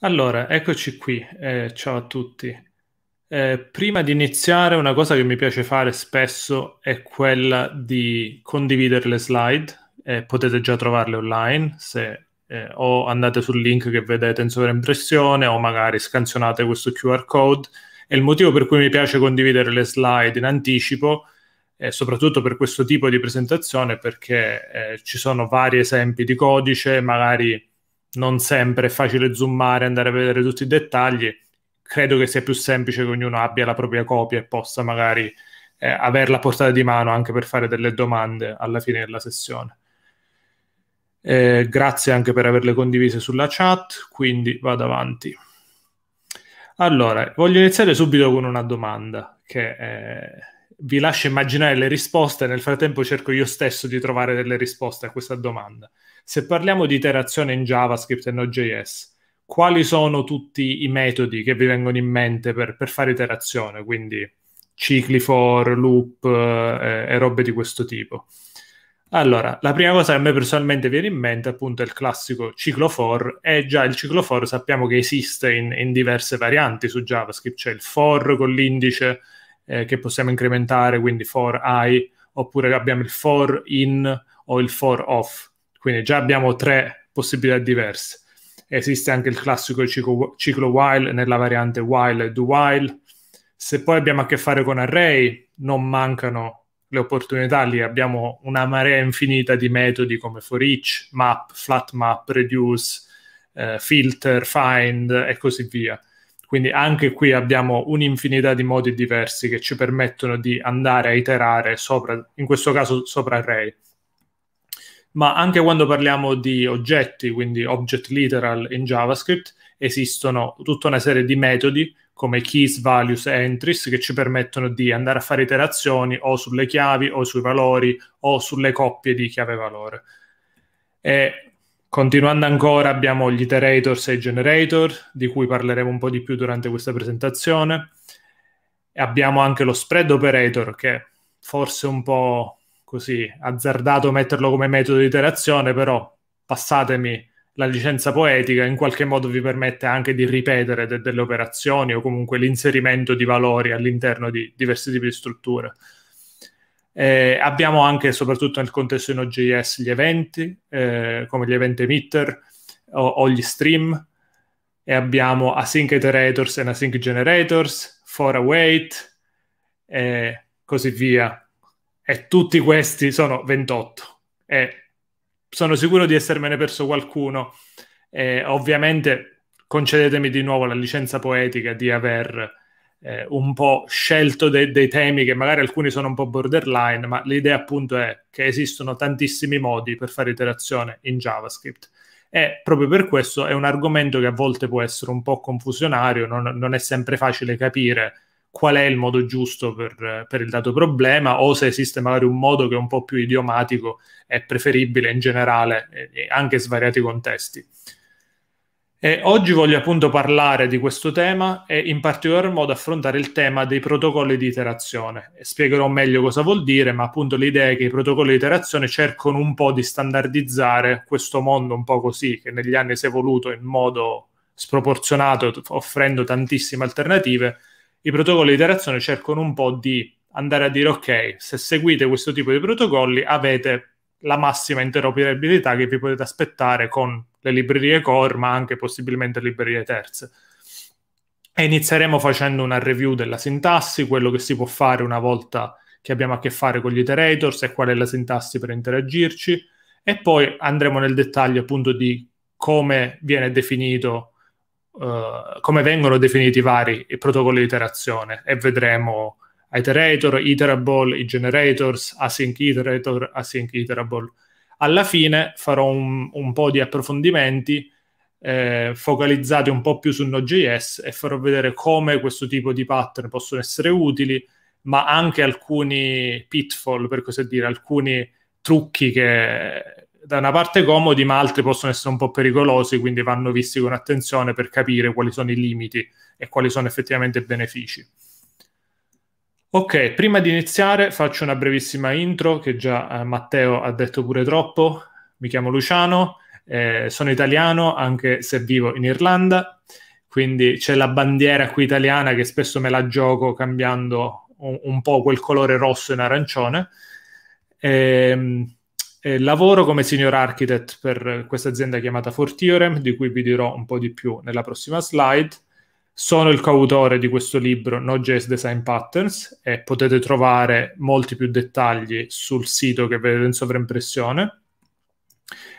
Allora, eccoci qui. Eh, ciao a tutti. Eh, prima di iniziare, una cosa che mi piace fare spesso è quella di condividere le slide. Eh, potete già trovarle online se eh, o andate sul link che vedete in sovraimpressione o magari scansionate questo QR code. E il motivo per cui mi piace condividere le slide in anticipo eh, soprattutto per questo tipo di presentazione perché eh, ci sono vari esempi di codice, magari non sempre è facile zoomare, andare a vedere tutti i dettagli. Credo che sia più semplice che ognuno abbia la propria copia e possa magari eh, averla a portata di mano anche per fare delle domande alla fine della sessione. Eh, grazie anche per averle condivise sulla chat, quindi vado avanti. Allora, voglio iniziare subito con una domanda che eh, vi lascio immaginare le risposte, nel frattempo cerco io stesso di trovare delle risposte a questa domanda. Se parliamo di iterazione in JavaScript e Node.js, quali sono tutti i metodi che vi vengono in mente per, per fare iterazione, quindi cicli for, loop eh, eh, e robe di questo tipo. Allora, la prima cosa che a me personalmente viene in mente appunto è il classico ciclo for e già il ciclo for sappiamo che esiste in, in diverse varianti su JavaScript, c'è il for con l'indice eh, che possiamo incrementare, quindi for i, oppure abbiamo il for in o il for off quindi già abbiamo tre possibilità diverse. Esiste anche il classico ciclo, ciclo while nella variante while e do while. Se poi abbiamo a che fare con array, non mancano le opportunità lì, abbiamo una marea infinita di metodi come for each, map, flat map, reduce, eh, filter, find e così via. Quindi anche qui abbiamo un'infinità di modi diversi che ci permettono di andare a iterare sopra, in questo caso sopra array ma anche quando parliamo di oggetti, quindi object literal in JavaScript, esistono tutta una serie di metodi come keys, values e entries che ci permettono di andare a fare iterazioni o sulle chiavi o sui valori o sulle coppie di chiave valore. E continuando ancora abbiamo gli iterators e i generator di cui parleremo un po' di più durante questa presentazione. E abbiamo anche lo spread operator che forse un po' così azzardato metterlo come metodo di iterazione, però passatemi la licenza poetica in qualche modo vi permette anche di ripetere de- delle operazioni o comunque l'inserimento di valori all'interno di diversi tipi di strutture. Eh, abbiamo anche, soprattutto nel contesto di Node.js, gli eventi, eh, come gli event emitter o, o, gli stream, e abbiamo async iterators e async generators, for await, e così via e tutti questi sono 28 e sono sicuro di essermene perso qualcuno e ovviamente concedetemi di nuovo la licenza poetica di aver eh, un po' scelto de dei temi che magari alcuni sono un po' borderline ma l'idea appunto è che esistono tantissimi modi per fare iterazione in JavaScript e proprio per questo è un argomento che a volte può essere un po' confusionario, non, non è sempre facile capire qual è il modo giusto per, per, il dato problema o se esiste magari un modo che è un po' più idiomatico è preferibile in generale anche svariati contesti. E oggi voglio appunto parlare di questo tema e in particolar modo affrontare il tema dei protocolli di iterazione. Spiegherò meglio cosa vuol dire, ma appunto l'idea è che i protocolli di iterazione cercano un po' di standardizzare questo mondo un po' così, che negli anni si è evoluto in modo sproporzionato, offrendo tantissime alternative, i protocolli di iterazione cercano un po' di andare a dire ok, se seguite questo tipo di protocolli avete la massima interoperabilità che vi potete aspettare con le librerie core, ma anche possibilmente librerie terze. E inizieremo facendo una review della sintassi, quello che si può fare una volta che abbiamo a che fare con gli iterators e qual è la sintassi per interagirci, e poi andremo nel dettaglio appunto di come viene definito eh, come vengono definiti i vari i protocolli di iterazione e vedremo iterator, iterable, i generators, async iterator, async iterable. Alla fine farò un, un po' di approfondimenti eh, focalizzati un po' più su Node.js e farò vedere come questo tipo di pattern possono essere utili, ma anche alcuni pitfall, per così dire, alcuni trucchi che da una parte comodi, ma altri possono essere un po' pericolosi, quindi vanno visti con attenzione per capire quali sono i limiti e quali sono effettivamente i benefici. Ok, prima di iniziare faccio una brevissima intro che già eh, Matteo ha detto pure troppo. Mi chiamo Luciano, eh, sono italiano anche se vivo in Irlanda, quindi c'è la bandiera qui italiana che spesso me la gioco cambiando un, un po' quel colore rosso in arancione. Ehm, eh, lavoro come senior architect per questa azienda chiamata Fortiorem, di cui vi dirò un po' di più nella prossima slide. Sono il coautore di questo libro Node.js Design Patterns e potete trovare molti più dettagli sul sito che vedete in sovraimpressione.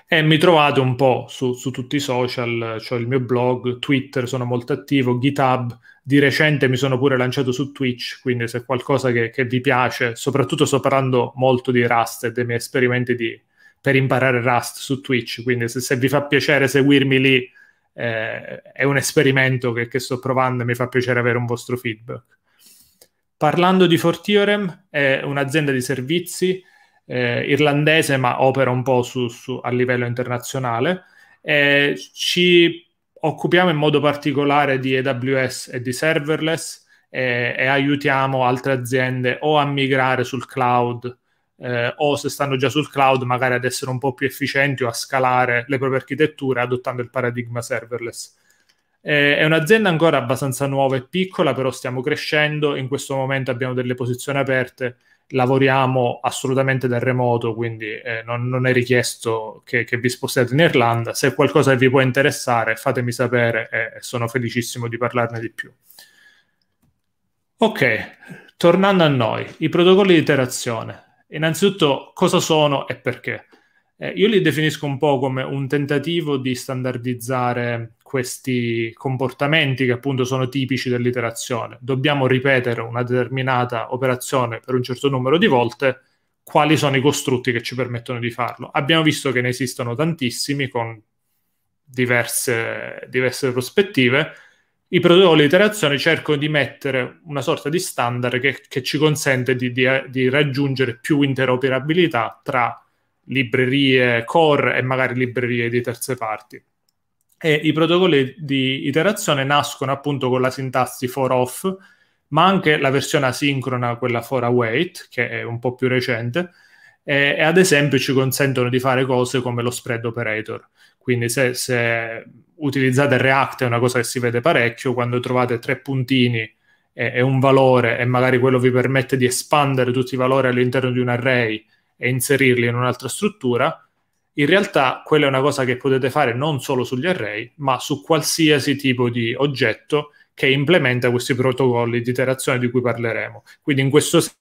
E mi trovate un po' su, su tutti i social, ho cioè il mio blog, Twitter, sono molto attivo, GitHub, di recente mi sono pure lanciato su Twitch, quindi se è qualcosa che, che vi piace, soprattutto sto parlando molto di Rust e dei miei esperimenti di, per imparare Rust su Twitch, quindi se, se vi fa piacere seguirmi lì, eh, è un esperimento che, che, sto provando e mi fa piacere avere un vostro feedback. Parlando di Fortiorem, è un'azienda di servizi eh, irlandese, ma opera un po' su, su, a livello internazionale. Eh, ci occupiamo in modo particolare di AWS e di serverless eh, e aiutiamo altre aziende o a migrare sul cloud eh, o se stanno già sul cloud magari ad essere un po' più efficienti o a scalare le proprie architetture adottando il paradigma serverless. Eh, è un'azienda ancora abbastanza nuova e piccola, però stiamo crescendo, in questo momento abbiamo delle posizioni aperte lavoriamo assolutamente da remoto, quindi eh, non, non, è richiesto che, che, vi spostiate in Irlanda. Se qualcosa vi può interessare, fatemi sapere e eh, sono felicissimo di parlarne di più. Ok, tornando a noi, i protocolli di iterazione. Innanzitutto, cosa sono e perché? Eh, io li definisco un po' come un tentativo di standardizzare questi comportamenti che appunto sono tipici dell'iterazione. Dobbiamo ripetere una determinata operazione per un certo numero di volte, quali sono i costrutti che ci permettono di farlo. Abbiamo visto che ne esistono tantissimi con diverse, diverse prospettive. I protocolli di iterazione cercano di mettere una sorta di standard che, che ci consente di, di, di raggiungere più interoperabilità tra librerie core e magari librerie di terze parti. E I protocolli di iterazione nascono appunto con la sintassi for off, ma anche la versione asincrona, quella for await, che è un po' più recente, e, e ad esempio ci consentono di fare cose come lo spread operator. Quindi se, se utilizzate React è una cosa che si vede parecchio, quando trovate tre puntini e, e un valore e magari quello vi permette di espandere tutti i valori all'interno di un array e inserirli in un'altra struttura, in realtà quella è una cosa che potete fare non solo sugli array, ma su qualsiasi tipo di oggetto che implementa questi protocolli di iterazione di cui parleremo. Quindi in questo senso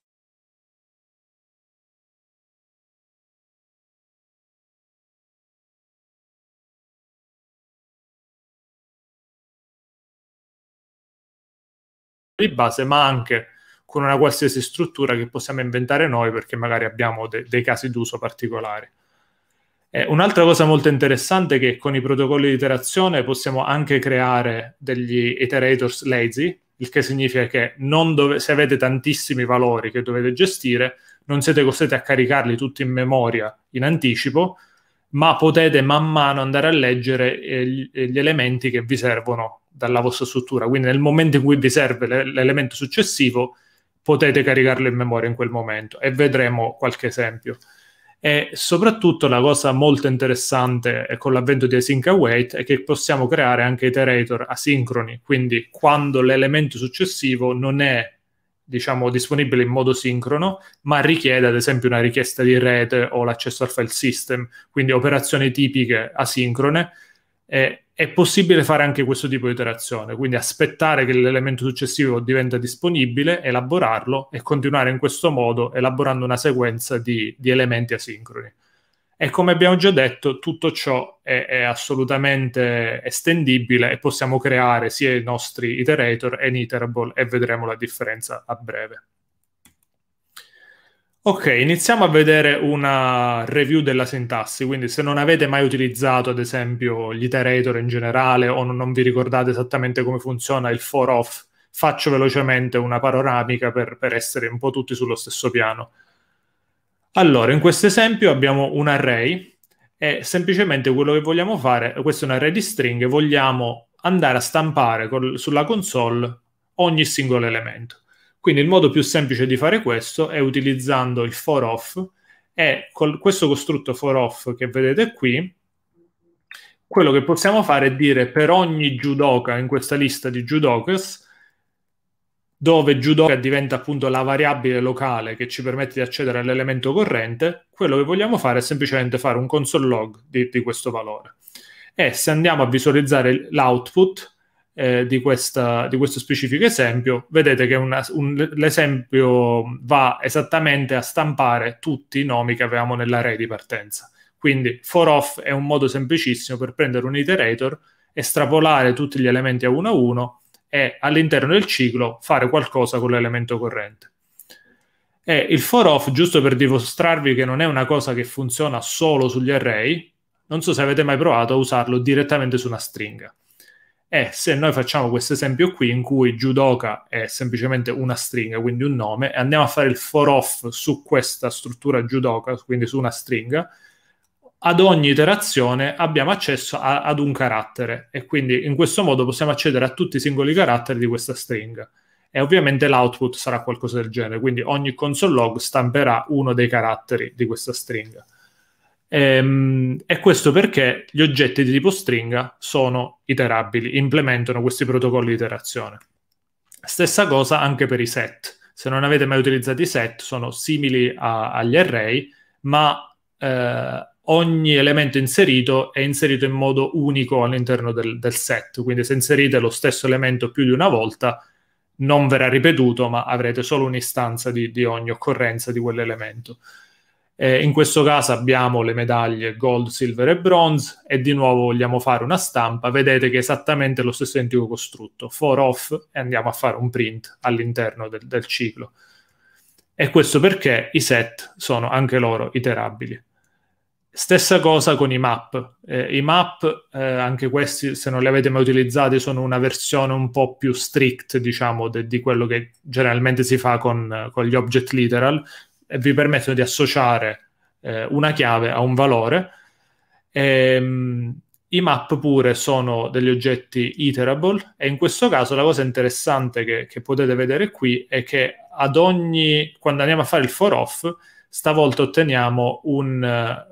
di base, ma anche con una qualsiasi struttura che possiamo inventare noi perché magari abbiamo de dei casi d'uso particolari. Eh, un'altra cosa molto interessante è che con i protocolli di iterazione possiamo anche creare degli iterators lazy, il che significa che se avete tantissimi valori che dovete gestire, non siete costretti a caricarli tutti in memoria in anticipo, ma potete man mano andare a leggere eh, gli eh, elementi che vi servono dalla vostra struttura. Quindi nel momento in cui vi serve l'elemento successivo, potete caricarlo in memoria in quel momento e vedremo qualche esempio. E soprattutto la cosa molto interessante eh, con l'avvento di async await è che possiamo creare anche iterator asincroni, quindi quando l'elemento successivo non è diciamo, disponibile in modo sincrono, ma richiede ad esempio una richiesta di rete o l'accesso al file system, quindi operazioni tipiche asincrone. E è possibile fare anche questo tipo di iterazione, quindi aspettare che l'elemento successivo diventa disponibile, elaborarlo e continuare in questo modo elaborando una sequenza di, di elementi asincroni. E come abbiamo già detto, tutto ciò è, è, assolutamente estendibile e possiamo creare sia i nostri iterator e in iterable e vedremo la differenza a breve. Ok, iniziamo a vedere una review della sintassi, quindi se non avete mai utilizzato ad esempio gli iterator in generale o non vi ricordate esattamente come funziona il for off, faccio velocemente una panoramica per, per essere un po' tutti sullo stesso piano. Allora, in questo esempio abbiamo un array e semplicemente quello che vogliamo fare, questo è un array di stringhe, vogliamo andare a stampare col, sulla console ogni singolo elemento. Quindi il modo più semplice di fare questo è utilizzando il for off e con questo costrutto for off che vedete qui, quello che possiamo fare è dire per ogni judoka in questa lista di judokas dove judoka diventa appunto la variabile locale che ci permette di accedere all'elemento corrente, quello che vogliamo fare è semplicemente fare un console log di, di questo valore. E se andiamo a visualizzare l'output, eh, di, questa, di, questo specifico esempio, vedete che una, un, l'esempio va esattamente a stampare tutti i nomi che avevamo nell'array di partenza. Quindi for off è un modo semplicissimo per prendere un iterator, estrapolare tutti gli elementi a uno a uno e all'interno del ciclo fare qualcosa con l'elemento corrente. E il for off, giusto per dimostrarvi che non è una cosa che funziona solo sugli array, non so se avete mai provato a usarlo direttamente su una stringa è eh, se noi facciamo questo esempio qui in cui judoka è semplicemente una stringa, quindi un nome, e andiamo a fare il for off su questa struttura judoka, quindi su una stringa, ad ogni iterazione abbiamo accesso a, ad un carattere e quindi in questo modo possiamo accedere a tutti i singoli caratteri di questa stringa. E ovviamente l'output sarà qualcosa del genere, quindi ogni console log stamperà uno dei caratteri di questa stringa. Ehm, e questo perché gli oggetti di tipo stringa sono iterabili, implementano questi protocolli di iterazione. Stessa cosa anche per i set. Se non avete mai utilizzato i set, sono simili a, agli array, ma eh, ogni elemento inserito è inserito in modo unico all'interno del, del, set. Quindi se inserite lo stesso elemento più di una volta, non verrà ripetuto, ma avrete solo un'istanza di, di ogni occorrenza di quell'elemento. Eh, in questo caso abbiamo le medaglie gold, silver e bronze e di nuovo vogliamo fare una stampa. Vedete che è esattamente lo stesso identico costrutto, for off e andiamo a fare un print all'interno del, del ciclo. E questo perché i set sono anche loro iterabili. Stessa cosa con i map. Eh, I map, eh, anche questi, se non li avete mai utilizzati, sono una versione un po' più strict, diciamo, de- di quello che generalmente si fa con, eh, con, gli object literal, vi permettono di associare eh, una chiave a un valore. Ehm, I map pure sono degli oggetti iterable e in questo caso la cosa interessante che, che potete vedere qui è che ad ogni, quando andiamo a fare il for off, stavolta otteniamo un,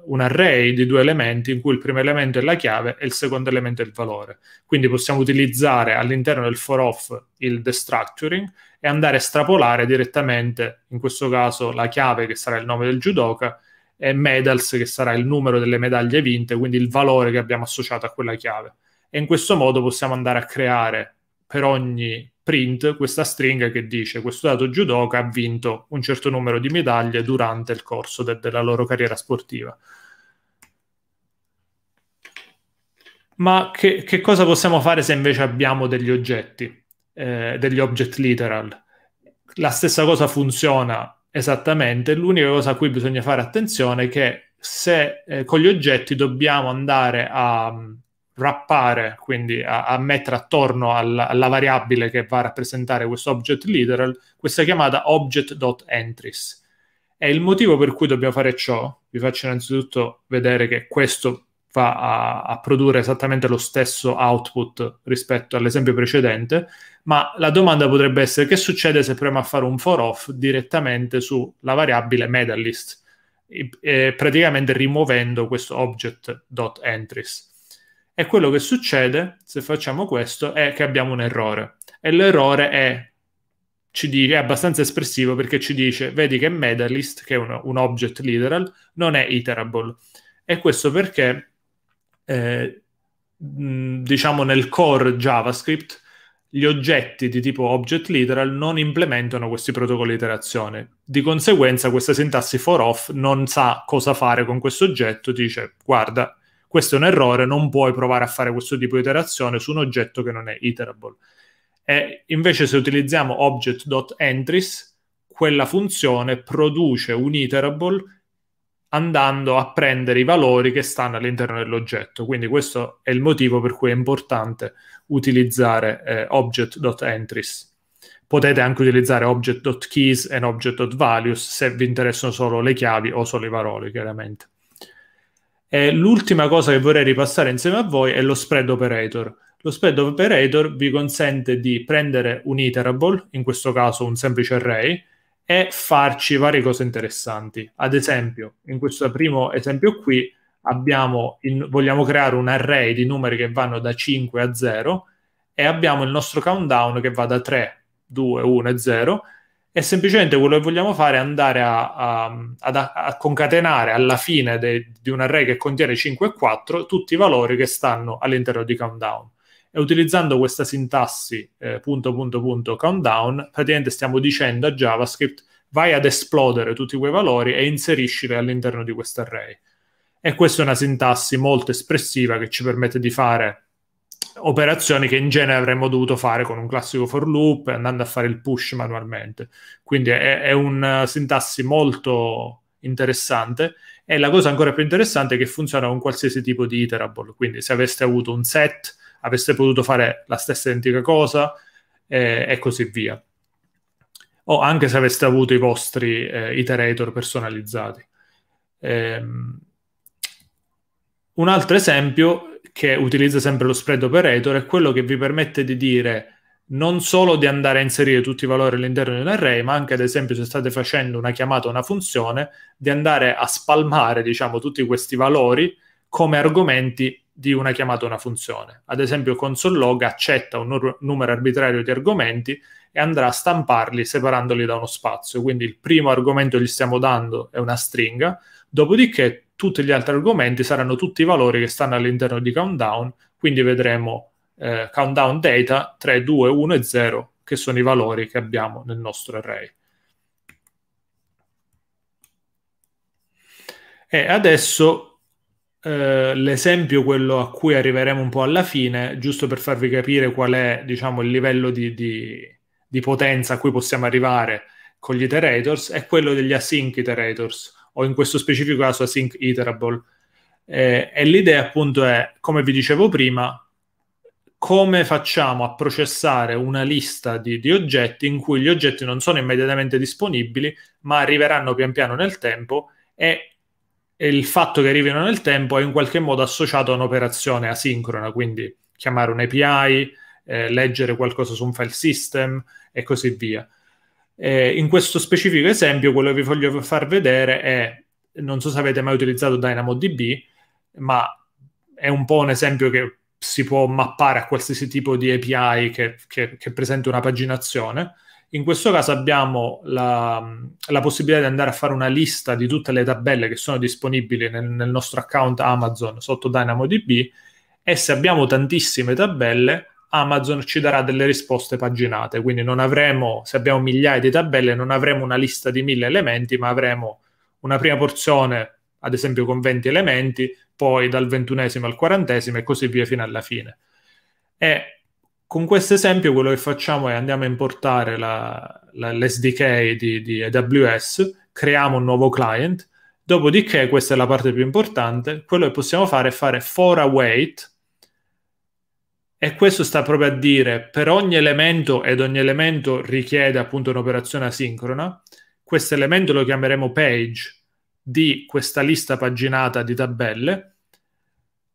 un, array di due elementi in cui il primo elemento è la chiave e il secondo elemento è il valore. Quindi possiamo utilizzare all'interno del for off il destructuring e andare a estrapolare direttamente, in questo caso, la chiave che sarà il nome del judoka e medals che sarà il numero delle medaglie vinte, quindi il valore che abbiamo associato a quella chiave. E in questo modo possiamo andare a creare per ogni print questa stringa che dice questo dato judoka ha vinto un certo numero di medaglie durante il corso de- della loro carriera sportiva. Ma che, che, cosa possiamo fare se invece abbiamo degli oggetti, eh, degli object literal? La stessa cosa funziona esattamente, l'unica cosa a cui bisogna fare attenzione è che se eh, con gli oggetti dobbiamo andare a wrappare, quindi a, a mettere attorno alla, alla, variabile che va a rappresentare questo object literal, questa chiamata object.entries. E il motivo per cui dobbiamo fare ciò, vi faccio innanzitutto vedere che questo va a, a produrre esattamente lo stesso output rispetto all'esempio precedente, ma la domanda potrebbe essere che succede se proviamo a fare un for off direttamente sulla variabile medalist, e, e praticamente rimuovendo questo object.entries e quello che succede se facciamo questo è che abbiamo un errore. E l'errore è ci dice, è abbastanza espressivo perché ci dice, vedi che medalist, che è un, un object literal, non è iterable. E questo perché, eh, diciamo, nel core JavaScript, gli oggetti di tipo object literal non implementano questi protocolli di iterazione. Di conseguenza, questa sintassi for off non sa cosa fare con questo oggetto, dice, guarda, questo è un errore, non puoi provare a fare questo tipo di iterazione su un oggetto che non è iterable. E invece se utilizziamo object.entries, quella funzione produce un iterable andando a prendere i valori che stanno all'interno dell'oggetto. Quindi questo è il motivo per cui è importante utilizzare eh, object.entries. Potete anche utilizzare object.keys e object.values se vi interessano solo le chiavi o solo i valori, chiaramente. E l'ultima cosa che vorrei ripassare insieme a voi è lo spread operator. Lo spread operator vi consente di prendere un iterable, in questo caso un semplice array, e farci varie cose interessanti. Ad esempio, in questo primo esempio qui in, vogliamo creare un array di numeri che vanno da 5 a 0 e abbiamo il nostro countdown che va da 3, 2, 1 e 0 è semplicemente quello che vogliamo fare è andare a, a, a, a concatenare alla fine de, di un array che contiene 5 e 4 tutti i valori che stanno all'interno di countdown. E utilizzando questa sintassi eh, punto punto punto countdown, praticamente stiamo dicendo a JavaScript vai ad esplodere tutti quei valori e inseriscili all'interno di questo array. E questa è una sintassi molto espressiva che ci permette di fare operazioni che in genere avremmo dovuto fare con un classico for loop andando a fare il push manualmente. Quindi è, è una eh, sintassi molto interessante e la cosa ancora più interessante è che funziona con qualsiasi tipo di iterable. Quindi se aveste avuto un set, avreste potuto fare la stessa identica cosa eh, e così via. O anche se aveste avuto i vostri eh, iterator personalizzati. Eh, un altro esempio che utilizza sempre lo spread operator è quello che vi permette di dire non solo di andare a inserire tutti i valori all'interno di un array, ma anche ad esempio se state facendo una chiamata a una funzione, di andare a spalmare, diciamo, tutti questi valori come argomenti di una chiamata a una funzione. Ad esempio console log accetta un numero arbitrario di argomenti e andrà a stamparli separandoli da uno spazio. Quindi il primo argomento che gli stiamo dando è una stringa, dopodiché tutti gli altri argomenti saranno tutti i valori che stanno all'interno di countdown, quindi vedremo eh, countdown data 3, 2, 1 e 0, che sono i valori che abbiamo nel nostro array. E adesso eh, l'esempio, quello a cui arriveremo un po' alla fine, giusto per farvi capire qual è diciamo, il livello di, di, di potenza a cui possiamo arrivare con gli iterators, è quello degli async iterators o in questo specifico caso async iterable. Eh, e l'idea appunto è, come vi dicevo prima, come facciamo a processare una lista di, di, oggetti in cui gli oggetti non sono immediatamente disponibili, ma arriveranno pian piano nel tempo e, il fatto che arrivino nel tempo è in qualche modo associato a un'operazione asincrona, quindi chiamare un API, eh, leggere qualcosa su un file system e così via. Eh, in questo specifico esempio, quello che vi voglio far vedere è, non so se avete mai utilizzato DynamoDB, ma è un po' un esempio che si può mappare a qualsiasi tipo di API che, che, che presenta una paginazione. In questo caso abbiamo la, la, possibilità di andare a fare una lista di tutte le tabelle che sono disponibili nel, nel nostro account Amazon sotto DynamoDB e se abbiamo tantissime tabelle Amazon ci darà delle risposte paginate, quindi non avremo, se abbiamo migliaia di tabelle, non avremo una lista di mille elementi, ma avremo una prima porzione, ad esempio con 20 elementi, poi dal ventunesimo al quarantesimo e così via fino alla fine. E con questo esempio quello che facciamo è andiamo a importare la, la, l'SDK di, di AWS, creiamo un nuovo client, dopodiché, questa è la parte più importante, quello che possiamo fare è fare for await, e questo sta proprio a dire per ogni elemento, ed ogni elemento richiede appunto un'operazione asincrona, questo elemento lo chiameremo page di questa lista paginata di tabelle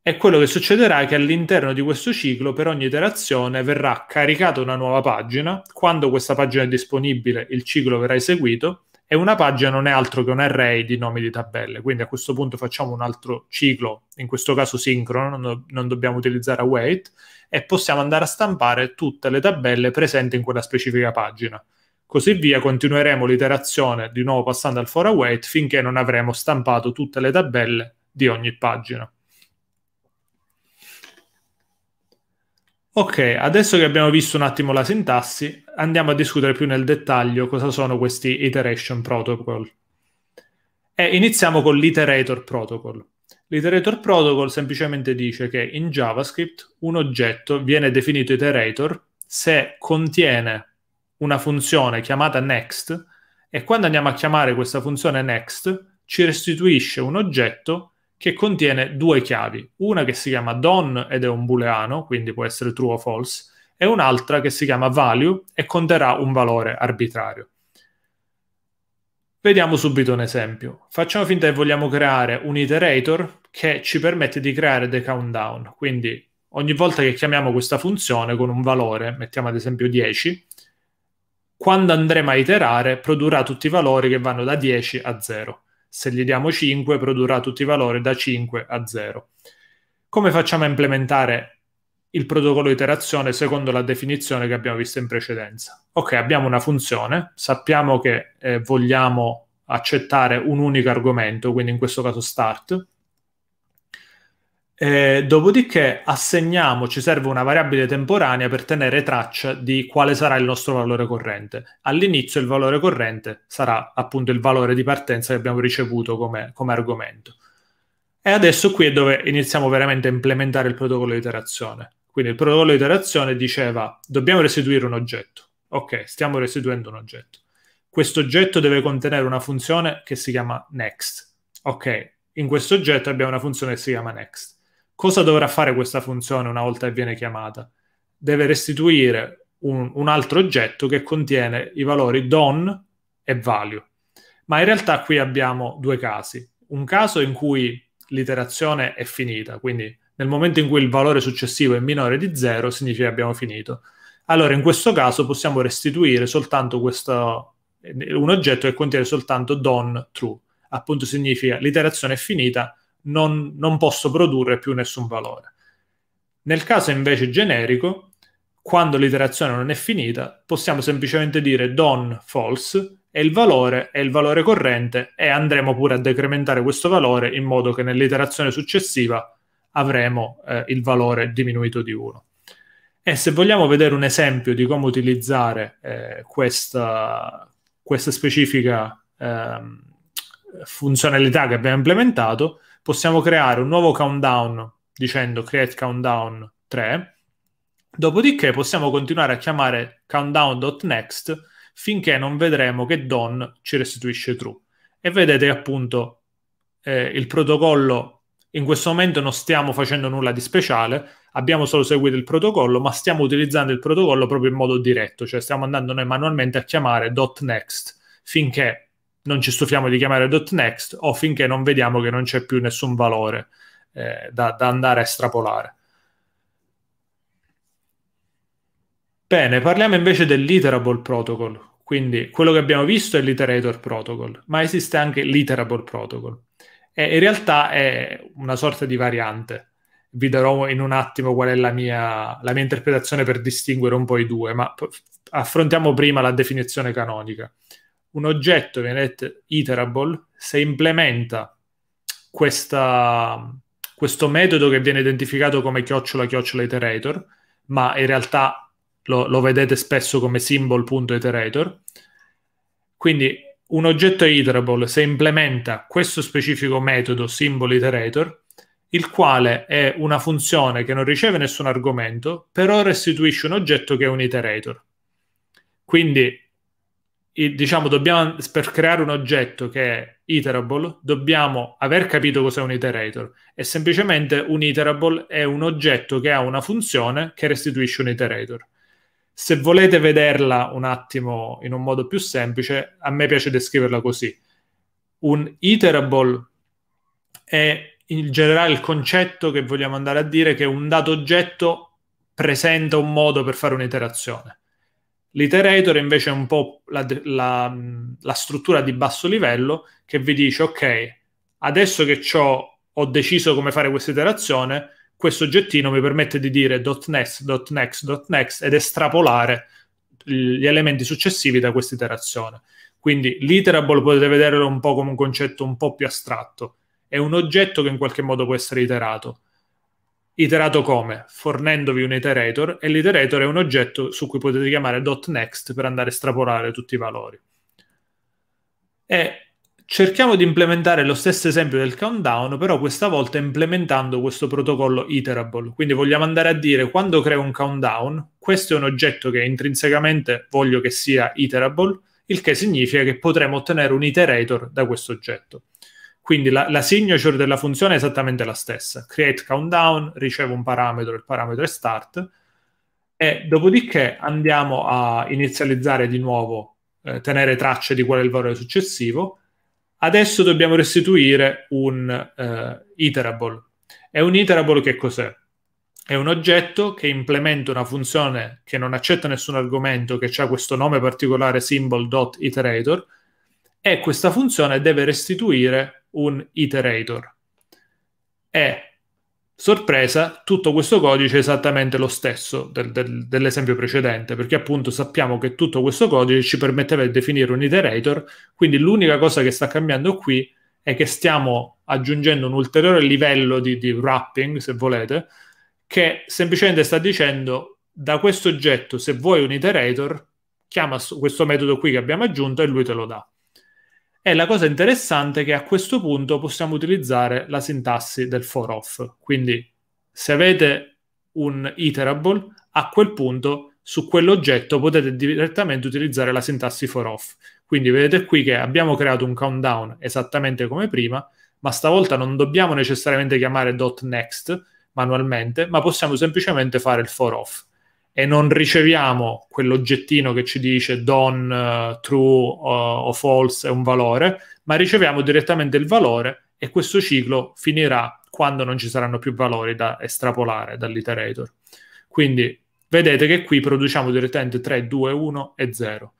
e quello che succederà è che all'interno di questo ciclo per ogni iterazione verrà caricata una nuova pagina, quando questa pagina è disponibile il ciclo verrà eseguito e una pagina non è altro che un array di nomi di tabelle, quindi a questo punto facciamo un altro ciclo, in questo caso sincrono, non, do- non dobbiamo utilizzare await e possiamo andare a stampare tutte le tabelle presenti in quella specifica pagina. Così via continueremo l'iterazione di nuovo passando al for await finché non avremo stampato tutte le tabelle di ogni pagina. Ok, adesso che abbiamo visto un attimo la sintassi, andiamo a discutere più nel dettaglio cosa sono questi iteration protocol. E iniziamo con l'iterator protocol. L'iterator protocol semplicemente dice che in JavaScript un oggetto viene definito iterator se contiene una funzione chiamata next e quando andiamo a chiamare questa funzione next ci restituisce un oggetto che contiene due chiavi, una che si chiama don ed è un booleano, quindi può essere true o false, e un'altra che si chiama value e conterrà un valore arbitrario. Vediamo subito un esempio. Facciamo finta che vogliamo creare un iterator che ci permette di creare dei countdown. Quindi ogni volta che chiamiamo questa funzione con un valore, mettiamo ad esempio 10, quando andremo a iterare produrrà tutti i valori che vanno da 10 a 0. Se gli diamo 5 produrrà tutti i valori da 5 a 0. Come facciamo a implementare il protocollo iterazione secondo la definizione che abbiamo visto in precedenza? ok, abbiamo una funzione, sappiamo che eh, vogliamo accettare un unico argomento, quindi in questo caso start, e eh, dopodiché assegniamo, ci serve una variabile temporanea per tenere traccia di quale sarà il nostro valore corrente. All'inizio il valore corrente sarà appunto il valore di partenza che abbiamo ricevuto come, come argomento. E adesso qui è dove iniziamo veramente a implementare il protocollo di iterazione. Quindi il protocollo di iterazione diceva dobbiamo restituire un oggetto. Ok, stiamo restituendo un oggetto. Questo oggetto deve contenere una funzione che si chiama next. Ok, in questo oggetto abbiamo una funzione che si chiama next. Cosa dovrà fare questa funzione una volta che viene chiamata? Deve restituire un, un altro oggetto che contiene i valori don e value. Ma in realtà qui abbiamo due casi. Un caso in cui l'iterazione è finita, quindi nel momento in cui il valore successivo è minore di 0 significa che abbiamo finito allora in questo caso possiamo restituire soltanto questo, un oggetto che contiene soltanto don true. Appunto significa l'iterazione è finita, non, non posso produrre più nessun valore. Nel caso invece generico, quando l'iterazione non è finita, possiamo semplicemente dire don false e il valore è il valore corrente e andremo pure a decrementare questo valore in modo che nell'iterazione successiva avremo eh, il valore diminuito di 1. E se vogliamo vedere un esempio di come utilizzare eh, questa, questa, specifica eh, funzionalità che abbiamo implementato, possiamo creare un nuovo countdown dicendo create countdown 3, dopodiché possiamo continuare a chiamare countdown.next finché non vedremo che don ci restituisce true. E vedete appunto eh, il protocollo in questo momento non stiamo facendo nulla di speciale, abbiamo solo seguito il protocollo, ma stiamo utilizzando il protocollo proprio in modo diretto, cioè stiamo andando noi manualmente a chiamare .next finché non ci stufiamo di chiamare .next o finché non vediamo che non c'è più nessun valore eh, da, da andare a estrapolare. Bene, parliamo invece dell'iterable protocol, quindi quello che abbiamo visto è l'iterator protocol, ma esiste anche l'iterable protocol e in realtà è una sorta di variante vi darò in un attimo qual è la mia, la mia interpretazione per distinguere un po' i due, ma affrontiamo prima la definizione canonica. Un oggetto viene detto iterable se implementa questa, questo metodo che viene identificato come chiocciola chiocciola iterator, ma in realtà lo, lo vedete spesso come symbol.iterator. Quindi un oggetto iterable se implementa questo specifico metodo symbol iterator il quale è una funzione che non riceve nessun argomento, però restituisce un oggetto che è un iterator. Quindi, diciamo, dobbiamo, per creare un oggetto che è iterable, dobbiamo aver capito cos'è un iterator. E semplicemente un iterable è un oggetto che ha una funzione che restituisce un iterator. Se volete vederla un attimo in un modo più semplice, a me piace descriverla così. Un iterable è in generale il concetto che vogliamo andare a dire è che un dato oggetto presenta un modo per fare un'iterazione. L'iterator invece è un po' la, la, la, struttura di basso livello che vi dice, ok, adesso che ho deciso come fare questa iterazione, questo oggettino mi permette di dire .next, .next, .next ed estrapolare gli elementi successivi da questa iterazione. Quindi l'iterable potete vederlo un po' come un concetto un po' più astratto è un oggetto che in qualche modo può essere iterato. Iterato come? Fornendovi un iterator e l'iterator è un oggetto su cui potete chiamare .next per andare a estrapolare tutti i valori. E cerchiamo di implementare lo stesso esempio del countdown, però questa volta implementando questo protocollo iterable. Quindi vogliamo andare a dire quando creo un countdown, questo è un oggetto che intrinsecamente voglio che sia iterable, il che significa che potremo ottenere un iterator da questo oggetto. Quindi la, la signature della funzione è esattamente la stessa. Create countdown, ricevo un parametro, il parametro è start, e dopodiché andiamo a inizializzare di nuovo, eh, tenere traccia di qual è il valore successivo. Adesso dobbiamo restituire un eh, iterable. E un iterable che cos'è? È un oggetto che implementa una funzione che non accetta nessun argomento, che ha questo nome particolare symbol.iterator, e questa funzione deve restituire un iterator. E, sorpresa, tutto questo codice è esattamente lo stesso del, del, dell'esempio precedente, perché appunto sappiamo che tutto questo codice ci permetteva di definire un iterator, quindi l'unica cosa che sta cambiando qui è che stiamo aggiungendo un ulteriore livello di, di wrapping, se volete, che semplicemente sta dicendo da questo oggetto, se vuoi un iterator, chiama questo metodo qui che abbiamo aggiunto e lui te lo dà. E la cosa interessante è che a questo punto possiamo utilizzare la sintassi del for off. Quindi se avete un iterable, a quel punto su quell'oggetto potete direttamente utilizzare la sintassi for off. Quindi vedete qui che abbiamo creato un countdown esattamente come prima, ma stavolta non dobbiamo necessariamente chiamare .next manualmente, ma possiamo semplicemente fare il for off e non riceviamo quell'oggettino che ci dice don, uh, true uh, o false è un valore, ma riceviamo direttamente il valore e questo ciclo finirà quando non ci saranno più valori da estrapolare dall'iterator. Quindi vedete che qui produciamo direttamente 3, 2, 1 e 0.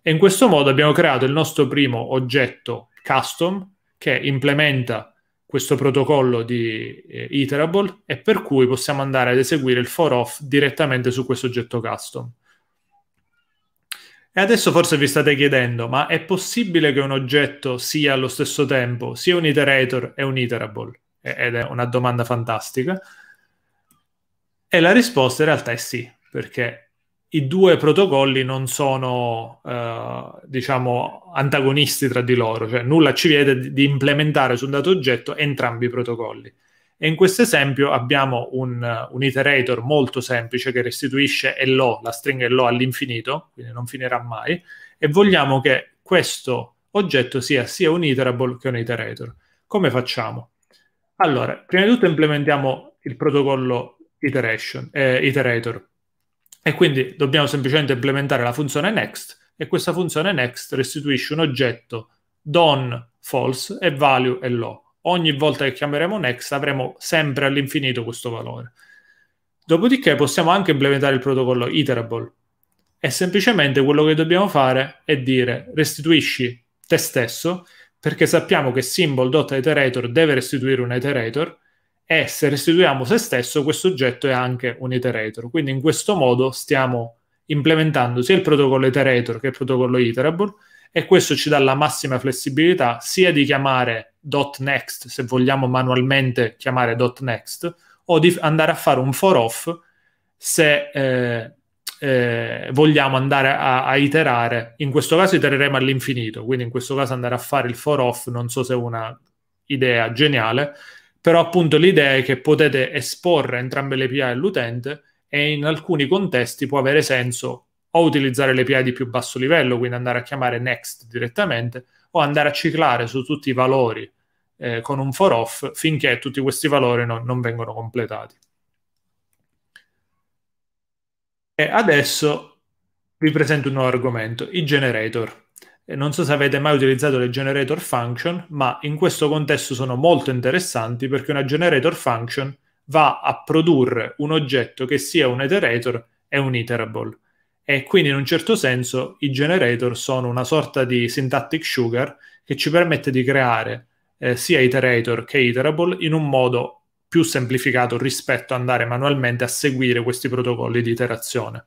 E in questo modo abbiamo creato il nostro primo oggetto custom che implementa questo protocollo di eh, iterable e per cui possiamo andare ad eseguire il for off direttamente su questo oggetto custom. E adesso forse vi state chiedendo, ma è possibile che un oggetto sia allo stesso tempo sia un iterator e un iterable? Ed è una domanda fantastica. E la risposta in realtà è sì, perché i due protocolli non sono, eh, diciamo, antagonisti tra di loro, cioè nulla ci vieta di implementare su un dato oggetto entrambi i protocolli. E in questo esempio abbiamo un, un iterator molto semplice che restituisce hello, la stringa hello all'infinito, quindi non finirà mai, e vogliamo che questo oggetto sia sia un iterable che un iterator. Come facciamo? Allora, prima di tutto implementiamo il protocollo iteration, eh, iterator, e quindi dobbiamo semplicemente implementare la funzione next e questa funzione next restituisce un oggetto don false e value e low. Ogni volta che chiameremo next avremo sempre all'infinito questo valore. Dopodiché possiamo anche implementare il protocollo iterable e semplicemente quello che dobbiamo fare è dire restituisci te stesso perché sappiamo che symbol.iterator deve restituire un iterator e se restituiamo se stesso questo oggetto è anche un iterator. Quindi in questo modo stiamo implementando sia il protocollo iterator che il protocollo iterable e questo ci dà la massima flessibilità sia di chiamare .next se vogliamo manualmente chiamare .next o di andare a fare un for off se eh, eh, vogliamo andare a, a, iterare. In questo caso itereremo all'infinito, quindi in questo caso andare a fare il for off non so se è una idea geniale, però appunto l'idea è che potete esporre entrambe le API all'utente e in alcuni contesti può avere senso o utilizzare le API di più basso livello, quindi andare a chiamare next direttamente, o andare a ciclare su tutti i valori eh, con un for off finché tutti questi valori no, non vengono completati. E adesso vi presento un nuovo argomento, i generator non so se avete mai utilizzato le generator function, ma in questo contesto sono molto interessanti perché una generator function va a produrre un oggetto che sia un iterator e un iterable. E quindi in un certo senso i generator sono una sorta di syntactic sugar che ci permette di creare eh, sia iterator che iterable in un modo più semplificato rispetto ad andare manualmente a seguire questi protocolli di iterazione.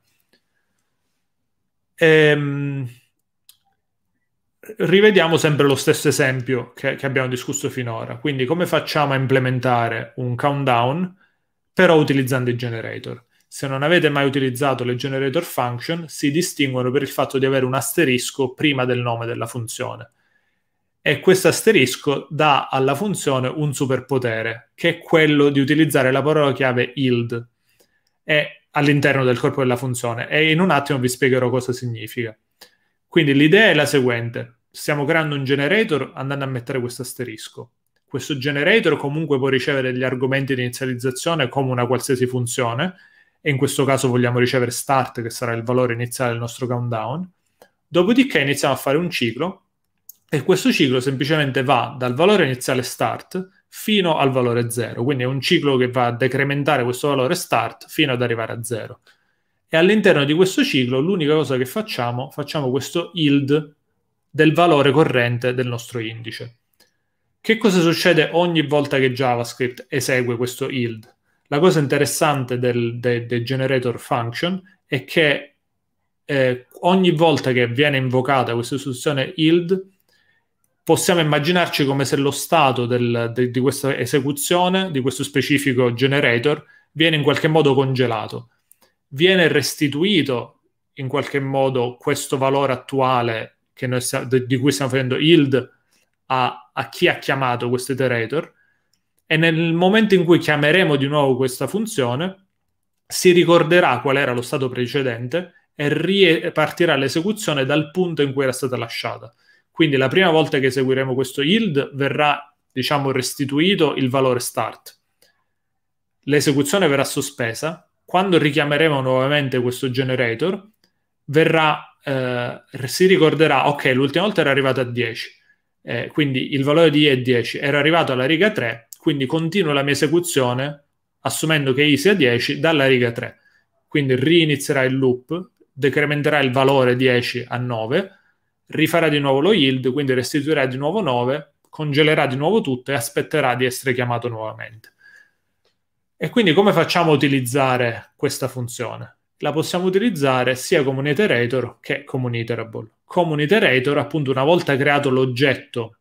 Ehm rivediamo sempre lo stesso esempio che, che, abbiamo discusso finora. Quindi come facciamo a implementare un countdown però utilizzando i generator? Se non avete mai utilizzato le generator function, si distinguono per il fatto di avere un asterisco prima del nome della funzione. E questo asterisco dà alla funzione un superpotere, che è quello di utilizzare la parola chiave yield e all'interno del corpo della funzione. E in un attimo vi spiegherò cosa significa. Quindi l'idea è la seguente. Stiamo creando un generator andando a mettere questo asterisco. Questo generator comunque può ricevere gli argomenti di inizializzazione come una qualsiasi funzione, e in questo caso vogliamo ricevere start, che sarà il valore iniziale del nostro countdown. Dopodiché iniziamo a fare un ciclo e questo ciclo semplicemente va dal valore iniziale start fino al valore 0, quindi è un ciclo che va a decrementare questo valore start fino ad arrivare a 0 e all'interno di questo ciclo l'unica cosa che facciamo, facciamo questo yield del valore corrente del nostro indice. Che cosa succede ogni volta che JavaScript esegue questo yield? La cosa interessante del, de, de generator function è che eh, ogni volta che viene invocata questa istruzione yield, possiamo immaginarci come se lo stato del, de, di questa esecuzione, di questo specifico generator, viene in qualche modo congelato viene restituito in qualche modo questo valore attuale sta, di cui stiamo facendo yield a, a chi ha chiamato questo iterator e nel momento in cui chiameremo di nuovo questa funzione si ricorderà qual era lo stato precedente e ripartirà l'esecuzione dal punto in cui era stata lasciata. Quindi la prima volta che eseguiremo questo yield verrà, diciamo, restituito il valore start. L'esecuzione verrà sospesa quando richiameremo nuovamente questo generator, verrà, eh, si ricorderà, ok, l'ultima volta era arrivato a 10, eh, quindi il valore di I è 10, era arrivato alla riga 3, quindi continuo la mia esecuzione assumendo che I sia 10 dalla riga 3. Quindi rinizierà il loop, decrementerà il valore 10 a 9, rifarà di nuovo lo yield, quindi restituirà di nuovo 9, congelerà di nuovo tutto e aspetterà di essere chiamato nuovamente. E quindi come facciamo a utilizzare questa funzione? La possiamo utilizzare sia come un iterator che come un iterable. Come un iterator, appunto, una volta creato l'oggetto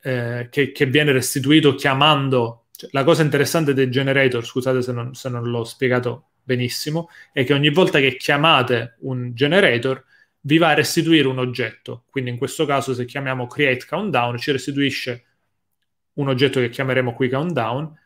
eh, che, che, viene restituito chiamando... Cioè, la cosa interessante dei generator, scusate se non, se non l'ho spiegato benissimo, è che ogni volta che chiamate un generator vi va a restituire un oggetto. Quindi in questo caso se chiamiamo create countdown ci restituisce un oggetto che chiameremo qui countdown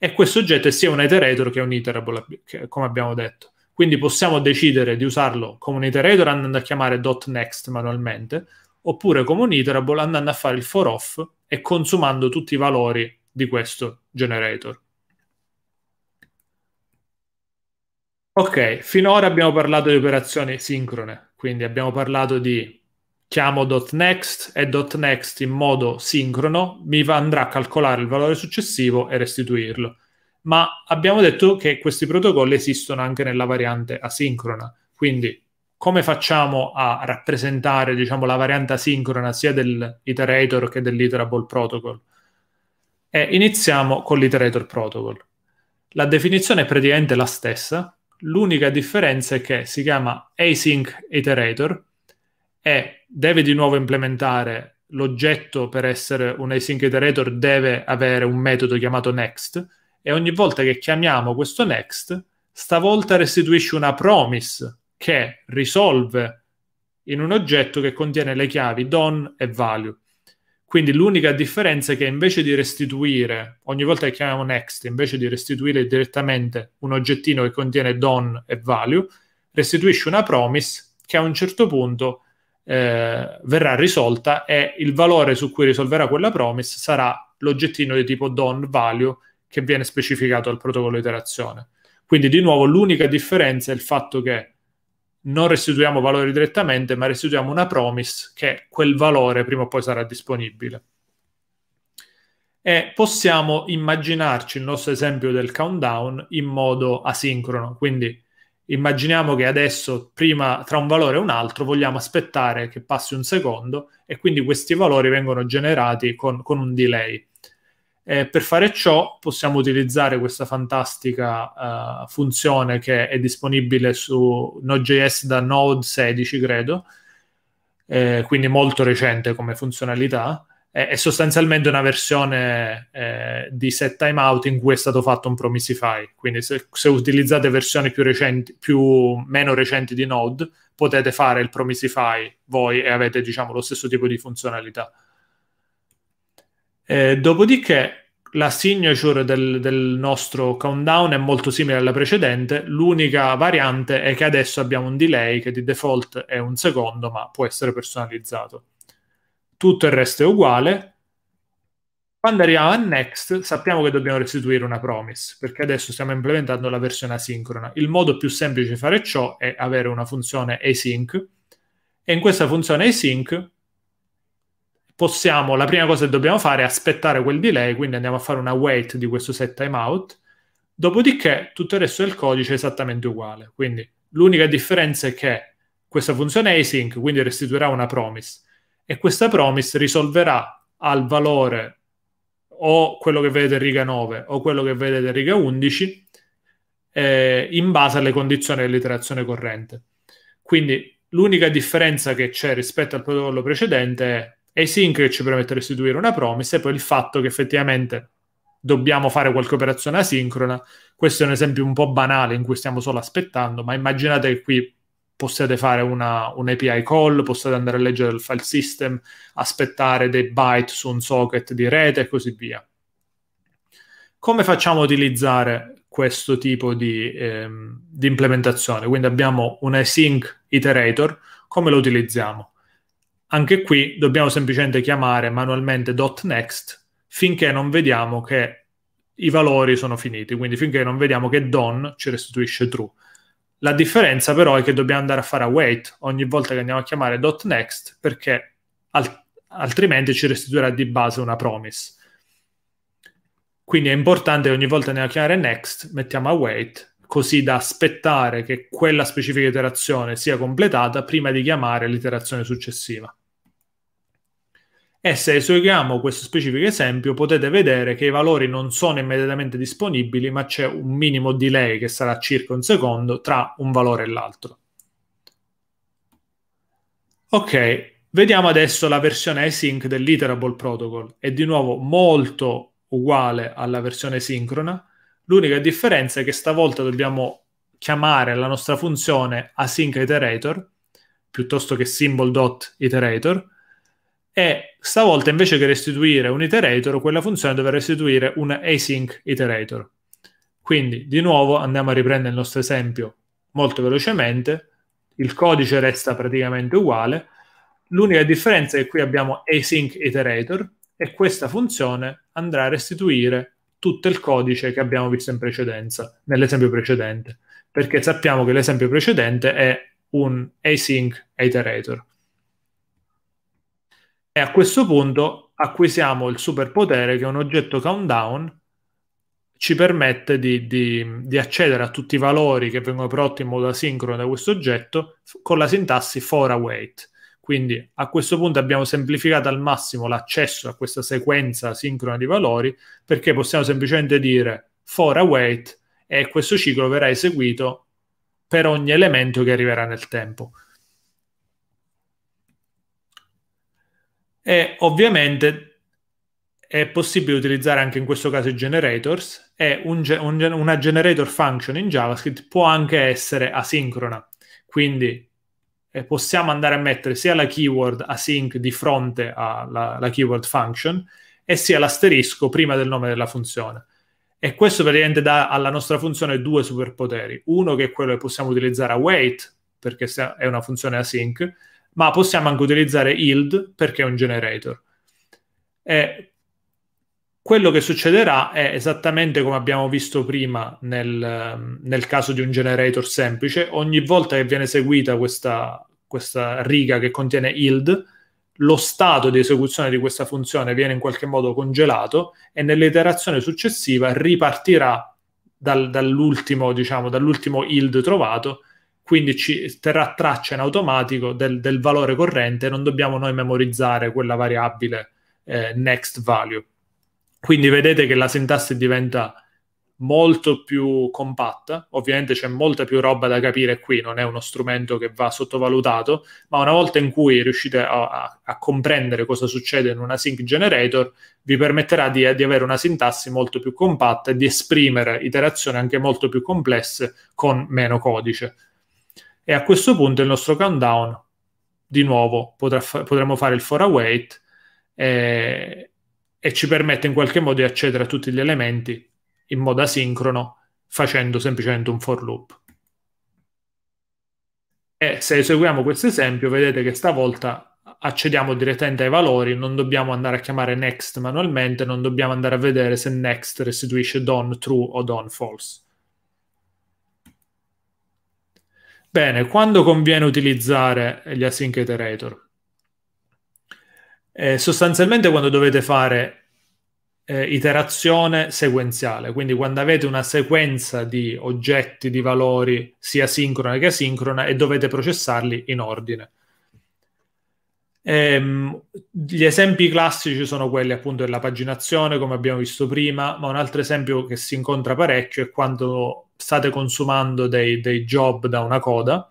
e questo oggetto è sia un iterator che un iterable, come abbiamo detto. Quindi possiamo decidere di usarlo come un iterator andando a chiamare .next manualmente, oppure come un iterable andando a fare il for off e consumando tutti i valori di questo generator. Ok, finora abbiamo parlato di operazioni sincrone, quindi abbiamo parlato di chiamo .next e .next in modo sincrono mi andrà a calcolare il valore successivo e restituirlo. Ma abbiamo detto che questi protocolli esistono anche nella variante asincrona, quindi come facciamo a rappresentare diciamo, la variante asincrona sia dell'iterator che dell'iterable protocol? E iniziamo con l'iterator protocol. La definizione è praticamente la stessa, l'unica differenza è che si chiama async iterator e deve di nuovo implementare l'oggetto per essere un async iterator deve avere un metodo chiamato next e ogni volta che chiamiamo questo next stavolta restituisce una promise che risolve in un oggetto che contiene le chiavi don e value quindi l'unica differenza è che invece di restituire, ogni volta che chiamiamo next, invece di restituire direttamente un oggettino che contiene don e value, restituisce una promise che a un certo punto eh, verrà risolta e il valore su cui risolverà quella promise sarà l'oggettino di tipo don value che viene specificato al protocollo iterazione. Quindi di nuovo l'unica differenza è il fatto che non restituiamo valori direttamente, ma restituiamo una promise che quel valore prima o poi sarà disponibile. E possiamo immaginarci il nostro esempio del countdown in modo asincrono, quindi immaginiamo che adesso prima tra un valore e un altro vogliamo aspettare che passi un secondo e quindi questi valori vengono generati con, con un delay. Eh, per fare ciò possiamo utilizzare questa fantastica uh, funzione che è disponibile su Node.js da Node 16, credo, eh, quindi molto recente come funzionalità, è sostanzialmente una versione eh, di set timeout in cui è stato fatto un Promisify. Quindi, se, se utilizzate versioni più recenti, più, meno recenti di Node, potete fare il Promisify voi e avete diciamo, lo stesso tipo di funzionalità. Eh, dopodiché, la signature del, del nostro countdown è molto simile alla precedente. L'unica variante è che adesso abbiamo un delay che di default è un secondo, ma può essere personalizzato tutto il resto è uguale. Quando arriviamo a next, sappiamo che dobbiamo restituire una promise, perché adesso stiamo implementando la versione asincrona. Il modo più semplice di fare ciò è avere una funzione async, e in questa funzione async possiamo, la prima cosa che dobbiamo fare è aspettare quel delay, quindi andiamo a fare una wait di questo set timeout, dopodiché tutto il resto del codice è esattamente uguale. Quindi l'unica differenza è che questa funzione async, quindi restituirà una promise, e questa promise risolverà al valore o quello che vedete in riga 9 o quello che vedete in riga 11 eh, in base alle condizioni dell'iterazione corrente. Quindi l'unica differenza che c'è rispetto al protocollo precedente è async che ci permette di restituire una promise e poi il fatto che effettivamente dobbiamo fare qualche operazione asincrona. Questo è un esempio un po' banale in cui stiamo solo aspettando, ma immaginate che qui possiate fare una, un API call, possiate andare a leggere il file system, aspettare dei byte su un socket di rete e così via. Come facciamo a utilizzare questo tipo di, ehm, di implementazione? Quindi abbiamo un async iterator, come lo utilizziamo? Anche qui dobbiamo semplicemente chiamare manualmente .next finché non vediamo che i valori sono finiti, quindi finché non vediamo che don ci restituisce true la differenza però è che dobbiamo andare a fare a wait ogni volta che andiamo a chiamare .next perché al- altrimenti ci restituirà di base una promise. Quindi è importante che ogni volta che andiamo a chiamare next mettiamo a wait così da aspettare che quella specifica iterazione sia completata prima di chiamare l'iterazione successiva. E se eseguiamo questo specifico esempio potete vedere che i valori non sono immediatamente disponibili, ma c'è un minimo delay che sarà circa un secondo tra un valore e l'altro. Ok, vediamo adesso la versione async dell'iterable protocol. È di nuovo molto uguale alla versione sincrona, l'unica differenza è che stavolta dobbiamo chiamare la nostra funzione async iterator piuttosto che symbol.iterator e stavolta invece che restituire un iterator, quella funzione dovrà restituire un async iterator. Quindi, di nuovo, andiamo a riprendere il nostro esempio molto velocemente, il codice resta praticamente uguale, l'unica differenza è che qui abbiamo async iterator e questa funzione andrà a restituire tutto il codice che abbiamo visto in precedenza, nell'esempio precedente, perché sappiamo che l'esempio precedente è un async iterator. E a questo punto acquisiamo il superpotere che un oggetto countdown ci permette di, di, di, accedere a tutti i valori che vengono prodotti in modo asincrono da questo oggetto con la sintassi for await. Quindi a questo punto abbiamo semplificato al massimo l'accesso a questa sequenza asincrona di valori perché possiamo semplicemente dire for await e questo ciclo verrà eseguito per ogni elemento che arriverà nel tempo. e ovviamente è possibile utilizzare anche in questo caso i generators e un, un, una generator function in JavaScript può anche essere asincrona. Quindi eh, possiamo andare a mettere sia la keyword async di fronte alla keyword function e sia l'asterisco prima del nome della funzione. E questo praticamente dà alla nostra funzione due superpoteri. Uno che è quello che possiamo utilizzare a wait, perché è una funzione async, ma possiamo anche utilizzare yield perché è un generator. E quello che succederà è esattamente come abbiamo visto prima nel, nel caso di un generator semplice, ogni volta che viene eseguita questa, questa riga che contiene yield, lo stato di esecuzione di questa funzione viene in qualche modo congelato e nell'iterazione successiva ripartirà dal, dall'ultimo, diciamo, dall'ultimo yield trovato quindi ci terrà traccia in automatico del, del valore corrente, non dobbiamo noi memorizzare quella variabile eh, next value. Quindi vedete che la sintassi diventa molto più compatta, ovviamente c'è molta più roba da capire qui, non è uno strumento che va sottovalutato, ma una volta in cui riuscite a, a, a comprendere cosa succede in una sync generator, vi permetterà di, di, avere una sintassi molto più compatta e di esprimere iterazioni anche molto più complesse con meno codice e a questo punto il nostro countdown di nuovo fa- potremmo fare il for await e-, e ci permette in qualche modo di accedere a tutti gli elementi in modo asincrono facendo semplicemente un for loop. E se eseguiamo questo esempio, vedete che stavolta accediamo direttamente ai valori, non dobbiamo andare a chiamare next manualmente, non dobbiamo andare a vedere se next restituisce don true o don false. Bene, quando conviene utilizzare gli async iterator? Eh, sostanzialmente quando dovete fare eh, iterazione sequenziale, quindi quando avete una sequenza di oggetti, di valori, sia sincrona che asincrona, e dovete processarli in ordine. Ehm, gli esempi classici sono quelli appunto della paginazione, come abbiamo visto prima, ma un altro esempio che si incontra parecchio è quando state consumando dei, dei job da una coda,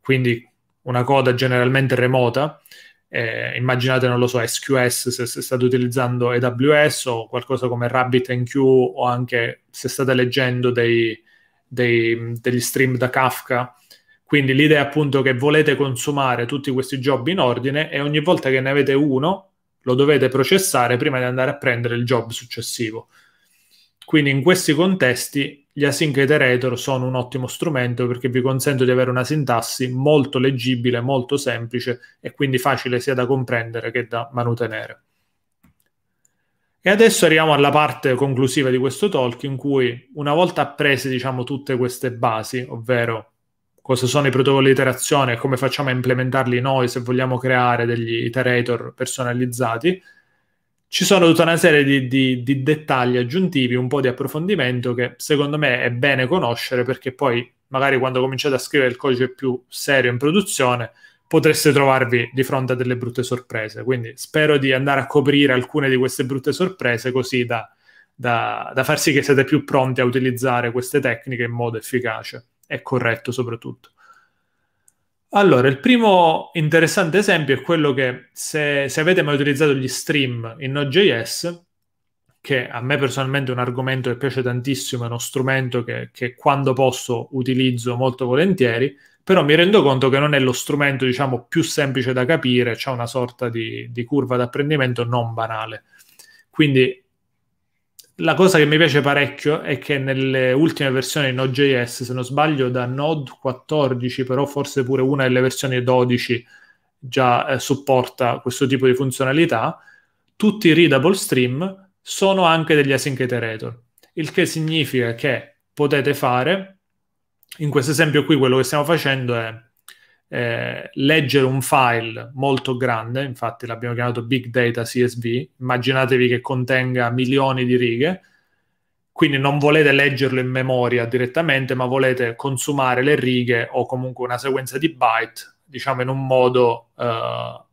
quindi una coda generalmente remota, eh, immaginate, non lo so, SQS se, se, state utilizzando AWS o qualcosa come RabbitMQ o anche se state leggendo dei, dei, degli stream da Kafka. Quindi l'idea è appunto che volete consumare tutti questi job in ordine e ogni volta che ne avete uno lo dovete processare prima di andare a prendere il job successivo. Quindi in questi contesti gli async iterator sono un ottimo strumento perché vi consente di avere una sintassi molto leggibile, molto semplice e quindi facile sia da comprendere che da manutenere. E adesso arriviamo alla parte conclusiva di questo talk in cui una volta apprese diciamo, tutte queste basi, ovvero cosa sono i protocolli di iterazione e come facciamo a implementarli noi se vogliamo creare degli iterator personalizzati, ci sono tutta una serie di, di, di, dettagli aggiuntivi, un po' di approfondimento che secondo me è bene conoscere perché poi magari quando cominciate a scrivere il codice più serio in produzione potreste trovarvi di fronte a delle brutte sorprese. Quindi spero di andare a coprire alcune di queste brutte sorprese così da, da, da far sì che siate più pronti a utilizzare queste tecniche in modo efficace e corretto soprattutto. Allora, il primo interessante esempio è quello che se, se avete mai utilizzato gli stream in Node.js, che a me personalmente è un argomento che piace tantissimo, è uno strumento che, che, quando posso utilizzo molto volentieri, però mi rendo conto che non è lo strumento diciamo, più semplice da capire, c'è una sorta di, di curva d'apprendimento non banale. Quindi la cosa che mi piace parecchio è che nelle ultime versioni di Node.js, se non sbaglio, da Node 14, però forse pure una delle versioni 12 già eh, supporta questo tipo di funzionalità, tutti i readable stream sono anche degli async iterator, il che significa che potete fare, in questo esempio qui quello che stiamo facendo è eh, leggere un file molto grande, infatti l'abbiamo chiamato Big Data CSV, immaginatevi che contenga milioni di righe, quindi non volete leggerlo in memoria direttamente, ma volete consumare le righe o comunque una sequenza di byte, diciamo in un modo eh,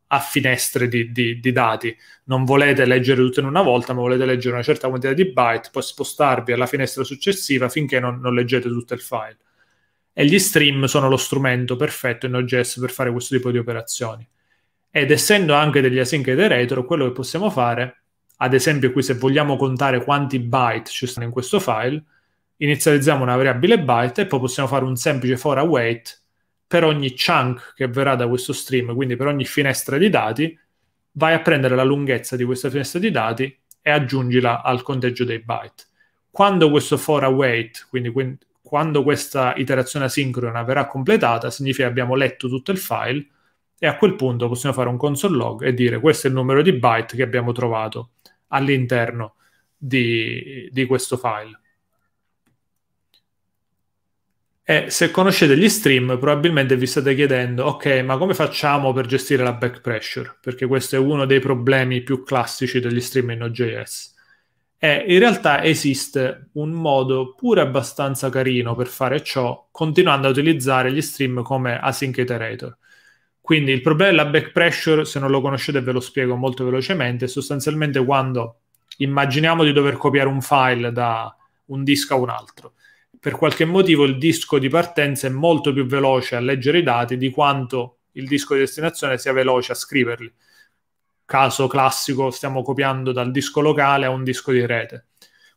a finestre di, di, di, dati. Non volete leggere tutto in una volta, ma volete leggere una certa quantità di byte, poi spostarvi alla finestra successiva finché non, non leggete tutto il file e gli stream sono lo strumento perfetto in OGS per fare questo tipo di operazioni. Ed essendo anche degli async iterator, quello che possiamo fare, ad esempio qui se vogliamo contare quanti byte ci stanno in questo file, inizializziamo una variabile byte e poi possiamo fare un semplice for await per ogni chunk che verrà da questo stream, quindi per ogni finestra di dati, vai a prendere la lunghezza di questa finestra di dati e aggiungila al conteggio dei byte. Quando questo for await, quindi quando questa iterazione asincrona verrà completata, significa che abbiamo letto tutto il file e a quel punto possiamo fare un console log e dire questo è il numero di byte che abbiamo trovato all'interno di, di questo file. E se conoscete gli stream, probabilmente vi state chiedendo, ok, ma come facciamo per gestire la back pressure? Perché questo è uno dei problemi più classici degli stream in OJS. Eh, in realtà esiste un modo pure abbastanza carino per fare ciò, continuando a utilizzare gli stream come async iterator. Quindi il problema della back pressure, se non lo conoscete ve lo spiego molto velocemente, sostanzialmente quando immaginiamo di dover copiare un file da un disco a un altro. Per qualche motivo il disco di partenza è molto più veloce a leggere i dati di quanto il disco di destinazione sia veloce a scriverli caso classico stiamo copiando dal disco locale a un disco di rete.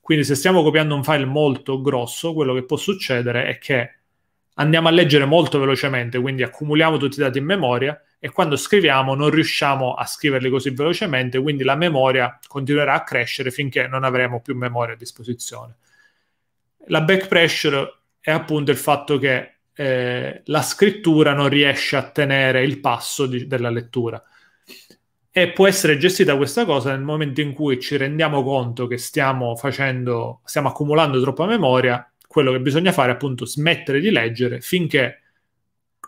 Quindi se stiamo copiando un file molto grosso, quello che può succedere è che andiamo a leggere molto velocemente, quindi accumuliamo tutti i dati in memoria e quando scriviamo non riusciamo a scriverli così velocemente, quindi la memoria continuerà a crescere finché non avremo più memoria a disposizione. La back pressure è appunto il fatto che eh, la scrittura non riesce a tenere il passo di, della lettura e può essere gestita questa cosa nel momento in cui ci rendiamo conto che stiamo facendo, stiamo accumulando troppa memoria, quello che bisogna fare è appunto smettere di leggere finché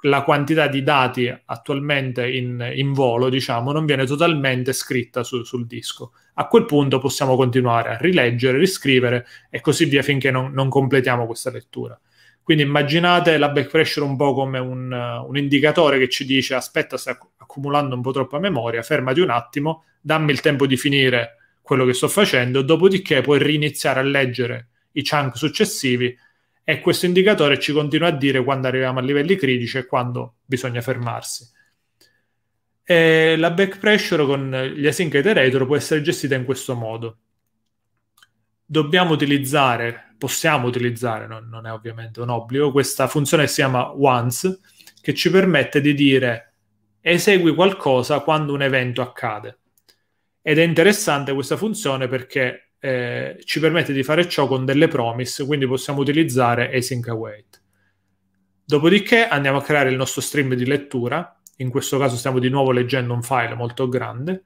la quantità di dati attualmente in, in volo, diciamo, non viene totalmente scritta su, sul disco. A quel punto possiamo continuare a rileggere, riscrivere e così via finché non, non completiamo questa lettura. Quindi immaginate la back pressure un po' come un, un indicatore che ci dice aspetta, stai accumulando un po' troppa memoria, fermati un attimo, dammi il tempo di finire quello che sto facendo, dopodiché puoi riniziare a leggere i chunk successivi e questo indicatore ci continua a dire quando arriviamo a livelli critici e quando bisogna fermarsi. E la back pressure con gli async iterator può essere gestita in questo modo. Dobbiamo utilizzare possiamo utilizzare, non, non è ovviamente un obbligo, questa funzione si chiama once, che ci permette di dire esegui qualcosa quando un evento accade. Ed è interessante questa funzione perché eh, ci permette di fare ciò con delle promise, quindi possiamo utilizzare async await. Dopodiché andiamo a creare il nostro stream di lettura, in questo caso stiamo di nuovo leggendo un file molto grande.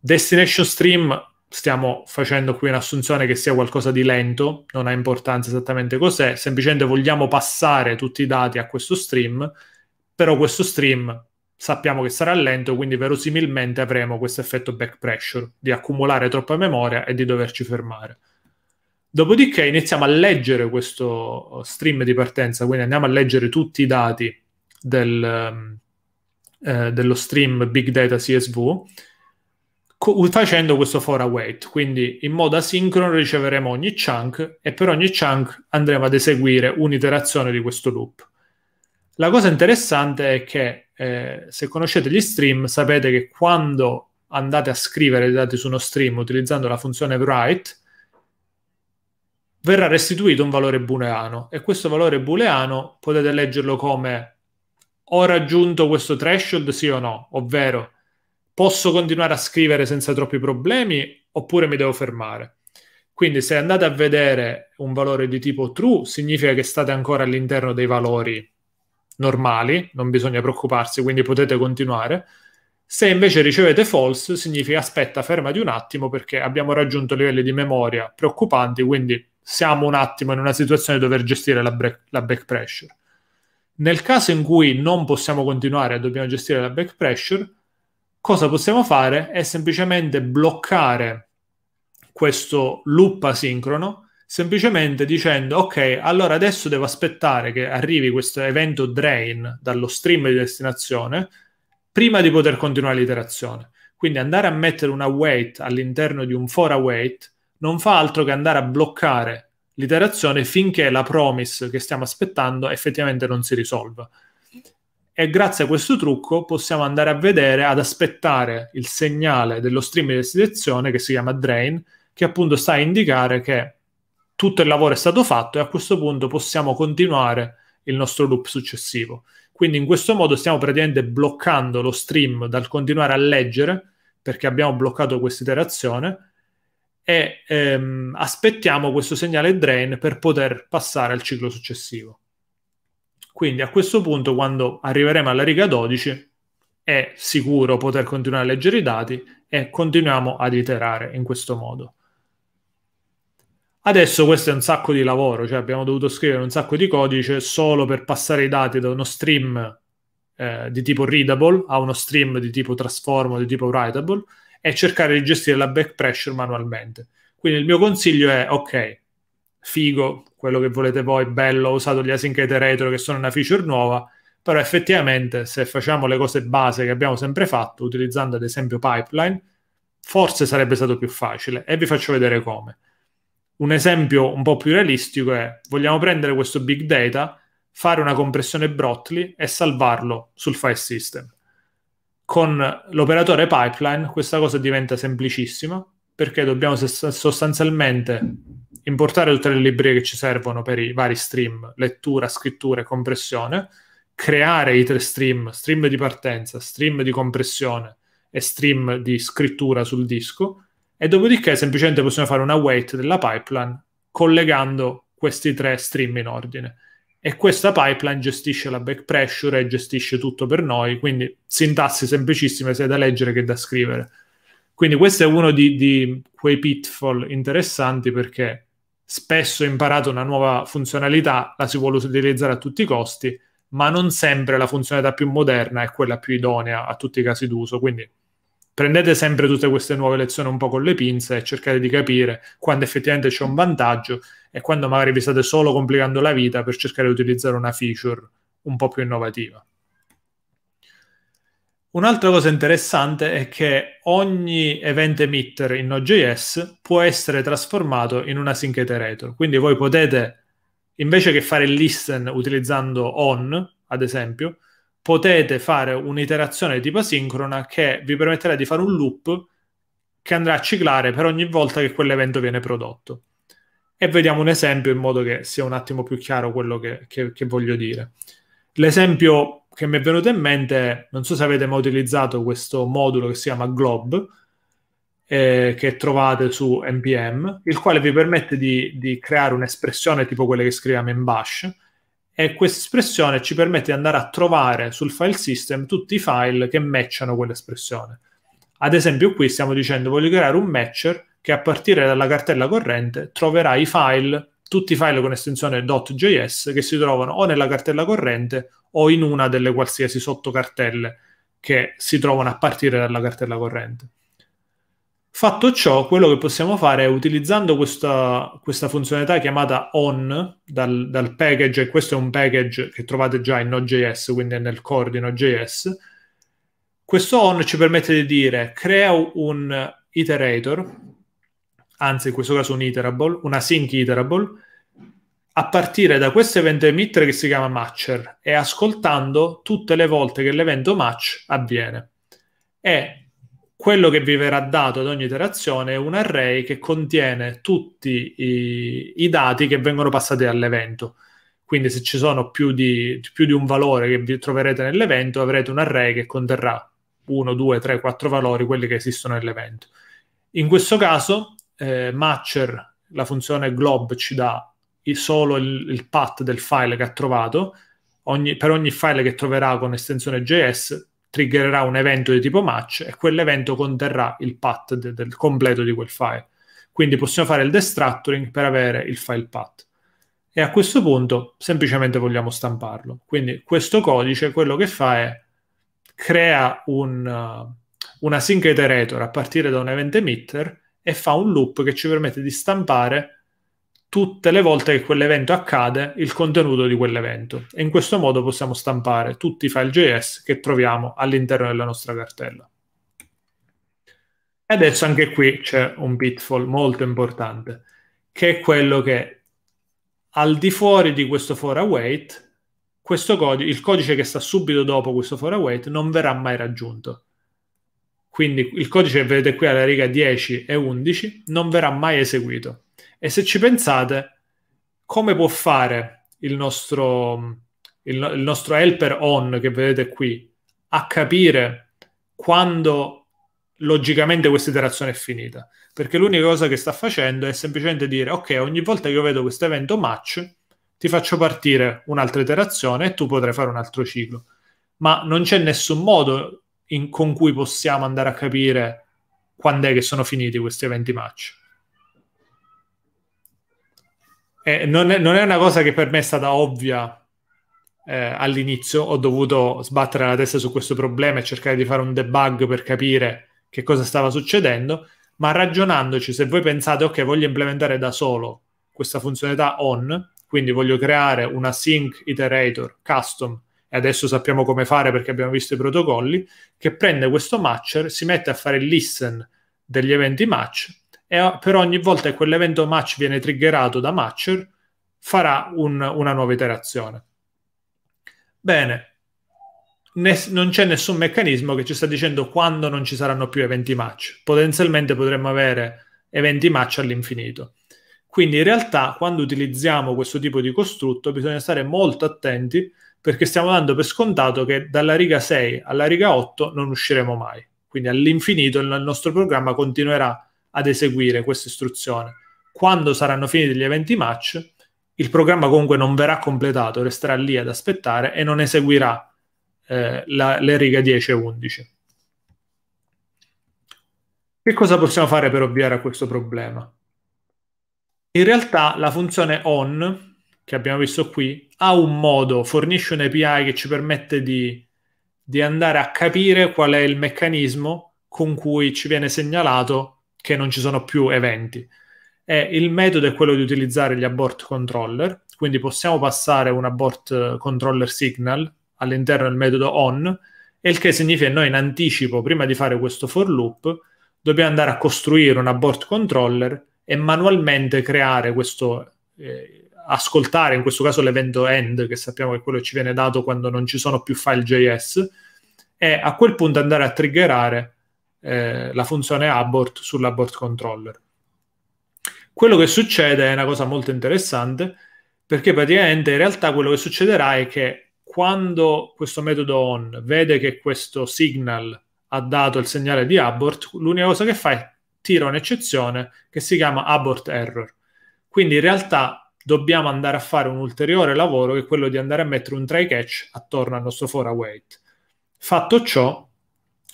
Destination stream stiamo facendo qui un'assunzione che sia qualcosa di lento, non ha importanza esattamente cos'è, semplicemente vogliamo passare tutti i dati a questo stream, però questo stream sappiamo che sarà lento, quindi verosimilmente avremo questo effetto back pressure di accumulare troppa memoria e di doverci fermare. Dopodiché iniziamo a leggere questo stream di partenza, quindi andiamo a leggere tutti i dati del, ehm, eh, dello stream Big Data CSV facendo questo for await, quindi in modo asincrono riceveremo ogni chunk e per ogni chunk andremo ad eseguire un'iterazione di questo loop. La cosa interessante è che eh, se conoscete gli stream sapete che quando andate a scrivere i dati su uno stream utilizzando la funzione write verrà restituito un valore booleano e questo valore booleano potete leggerlo come ho raggiunto questo threshold sì o no, ovvero posso continuare a scrivere senza troppi problemi oppure mi devo fermare. Quindi se andate a vedere un valore di tipo true, significa che state ancora all'interno dei valori normali, non bisogna preoccuparsi, quindi potete continuare. Se invece ricevete false, significa aspetta, fermati un attimo perché abbiamo raggiunto livelli di memoria preoccupanti, quindi siamo un attimo in una situazione di dover gestire la, break, la back pressure. Nel caso in cui non possiamo continuare e dobbiamo gestire la back pressure, cosa possiamo fare è semplicemente bloccare questo loop asincrono semplicemente dicendo ok allora adesso devo aspettare che arrivi questo evento drain dallo stream di destinazione prima di poter continuare l'iterazione quindi andare a mettere un await all'interno di un for await non fa altro che andare a bloccare l'iterazione finché la promise che stiamo aspettando effettivamente non si risolva e grazie a questo trucco possiamo andare a vedere, ad aspettare il segnale dello stream di destinazione che si chiama drain, che appunto sta a indicare che tutto il lavoro è stato fatto e a questo punto possiamo continuare il nostro loop successivo. Quindi in questo modo stiamo praticamente bloccando lo stream dal continuare a leggere perché abbiamo bloccato questa iterazione e ehm, aspettiamo questo segnale drain per poter passare al ciclo successivo. Quindi a questo punto, quando arriveremo alla riga 12, è sicuro poter continuare a leggere i dati e continuiamo ad iterare in questo modo. Adesso questo è un sacco di lavoro, cioè abbiamo dovuto scrivere un sacco di codice solo per passare i dati da uno stream eh, di tipo readable a uno stream di tipo transform di tipo writable e cercare di gestire la back pressure manualmente. Quindi il mio consiglio è, ok, figo, quello che volete voi, bello, ho usato gli async retro che sono una feature nuova, però effettivamente se facciamo le cose base che abbiamo sempre fatto, utilizzando ad esempio pipeline, forse sarebbe stato più facile e vi faccio vedere come. Un esempio un po' più realistico è, vogliamo prendere questo big data, fare una compressione Brotli e salvarlo sul file system. Con l'operatore pipeline questa cosa diventa semplicissima, perché dobbiamo sostanzialmente importare tutte le librerie che ci servono per i vari stream, lettura, scrittura e compressione, creare i tre stream, stream di partenza, stream di compressione e stream di scrittura sul disco, e dopodiché semplicemente possiamo fare una wait della pipeline collegando questi tre stream in ordine. E questa pipeline gestisce la back pressure e gestisce tutto per noi, quindi sintassi semplicissime sia da leggere che da scrivere. Quindi questo è uno di, di quei pitfall interessanti perché spesso imparato una nuova funzionalità, la si vuole utilizzare a tutti i costi, ma non sempre la funzionalità più moderna è quella più idonea a tutti i casi d'uso. Quindi prendete sempre tutte queste nuove lezioni un po' con le pinze e cercate di capire quando effettivamente c'è un vantaggio e quando magari vi state solo complicando la vita per cercare di utilizzare una feature un po' più innovativa. Un'altra cosa interessante è che ogni event emitter in Node.js può essere trasformato in una sync iterator. Quindi voi potete, invece che fare il listen utilizzando on, ad esempio, potete fare un'iterazione tipo asincrona che vi permetterà di fare un loop che andrà a ciclare per ogni volta che quell'evento viene prodotto. E vediamo un esempio in modo che sia un attimo più chiaro quello che, che, che voglio dire. L'esempio che mi è venuto in mente, non so se avete mai utilizzato questo modulo che si chiama Glob, eh, che trovate su npm, il quale vi permette di, di creare un'espressione tipo quella che scriviamo in bash, e questa espressione ci permette di andare a trovare sul file system tutti i file che matchano quell'espressione. Ad esempio qui stiamo dicendo voglio creare un matcher che a partire dalla cartella corrente troverà i file tutti i file con estensione .js che si trovano o nella cartella corrente o in una delle qualsiasi sottocartelle che si trovano a partire dalla cartella corrente. Fatto ciò, quello che possiamo fare è utilizzando questa, questa funzionalità chiamata on dal, dal, package, e questo è un package che trovate già in Node.js, quindi è nel core di Node.js, questo on ci permette di dire crea un iterator anzi in questo caso un iterable, una sync iterable, a partire da questo evento emitter che si chiama matcher e ascoltando tutte le volte che l'evento match avviene. E quello che vi verrà dato ad ogni iterazione è un array che contiene tutti i, i dati che vengono passati all'evento. Quindi se ci sono più di, più di un valore che vi troverete nell'evento, avrete un array che conterrà 1, 2, 3, 4 valori, quelli che esistono nell'evento. In questo caso eh, matcher, la funzione glob ci dà solo il, il, path del file che ha trovato, ogni, per ogni file che troverà con estensione JS triggererà un evento di tipo match e quell'evento conterrà il path de, del completo di quel file. Quindi possiamo fare il destructuring per avere il file path. E a questo punto semplicemente vogliamo stamparlo. Quindi questo codice quello che fa è crea un, eh, una sync iterator a partire da un event emitter e fa un loop che ci permette di stampare tutte le volte che quell'evento accade il contenuto di quell'evento e in questo modo possiamo stampare tutti i file JS che troviamo all'interno della nostra cartella. E adesso anche qui c'è un pitfall molto importante, che è quello che al di fuori di questo for await, questo codice, il codice che sta subito dopo questo for await non verrà mai raggiunto. Quindi il codice che vedete qui alla riga 10 e 11 non verrà mai eseguito. E se ci pensate, come può fare il nostro, il, il nostro helper on che vedete qui a capire quando logicamente questa iterazione è finita? Perché l'unica cosa che sta facendo è semplicemente dire ok, ogni volta che io vedo questo evento match, ti faccio partire un'altra iterazione e tu potrai fare un altro ciclo. Ma non c'è nessun modo in, con cui possiamo andare a capire quando è che sono finiti questi eventi match. Eh, non, è, non, è, una cosa che per me è stata ovvia eh, all'inizio, ho dovuto sbattere la testa su questo problema e cercare di fare un debug per capire che cosa stava succedendo, ma ragionandoci, se voi pensate, ok, voglio implementare da solo questa funzionalità on, quindi voglio creare una sync iterator custom e adesso sappiamo come fare perché abbiamo visto i protocolli, che prende questo matcher, si mette a fare il listen degli eventi match e per ogni volta che quell'evento match viene triggerato da matcher farà un, una nuova iterazione. Bene, Ness- non c'è nessun meccanismo che ci sta dicendo quando non ci saranno più eventi match. Potenzialmente potremmo avere eventi match all'infinito. Quindi in realtà quando utilizziamo questo tipo di costrutto bisogna stare molto attenti perché stiamo dando per scontato che dalla riga 6 alla riga 8 non usciremo mai. Quindi all'infinito il nostro programma continuerà ad eseguire questa istruzione. Quando saranno finiti gli eventi match, il programma comunque non verrà completato, resterà lì ad aspettare e non eseguirà eh, la, le righe 10 e 11. Che cosa possiamo fare per ovviare a questo problema? In realtà la funzione on che abbiamo visto qui, ha un modo, fornisce un API che ci permette di, di andare a capire qual è il meccanismo con cui ci viene segnalato che non ci sono più eventi. E il metodo è quello di utilizzare gli abort controller, quindi possiamo passare un abort controller signal all'interno del metodo on, e il che significa che noi in anticipo, prima di fare questo for loop, dobbiamo andare a costruire un abort controller e manualmente creare questo eh, ascoltare, in questo caso l'evento end, che sappiamo che quello ci viene dato quando non ci sono più file JS, e a quel punto andare a triggerare eh, la funzione abort sull'abort controller. Quello che succede è una cosa molto interessante, perché praticamente in realtà quello che succederà è che quando questo metodo on vede che questo signal ha dato il segnale di abort, l'unica cosa che fa è tira un'eccezione che si chiama abort error. Quindi in realtà dobbiamo andare a fare un ulteriore lavoro che è quello di andare a mettere un try catch attorno al nostro for await. Fatto ciò,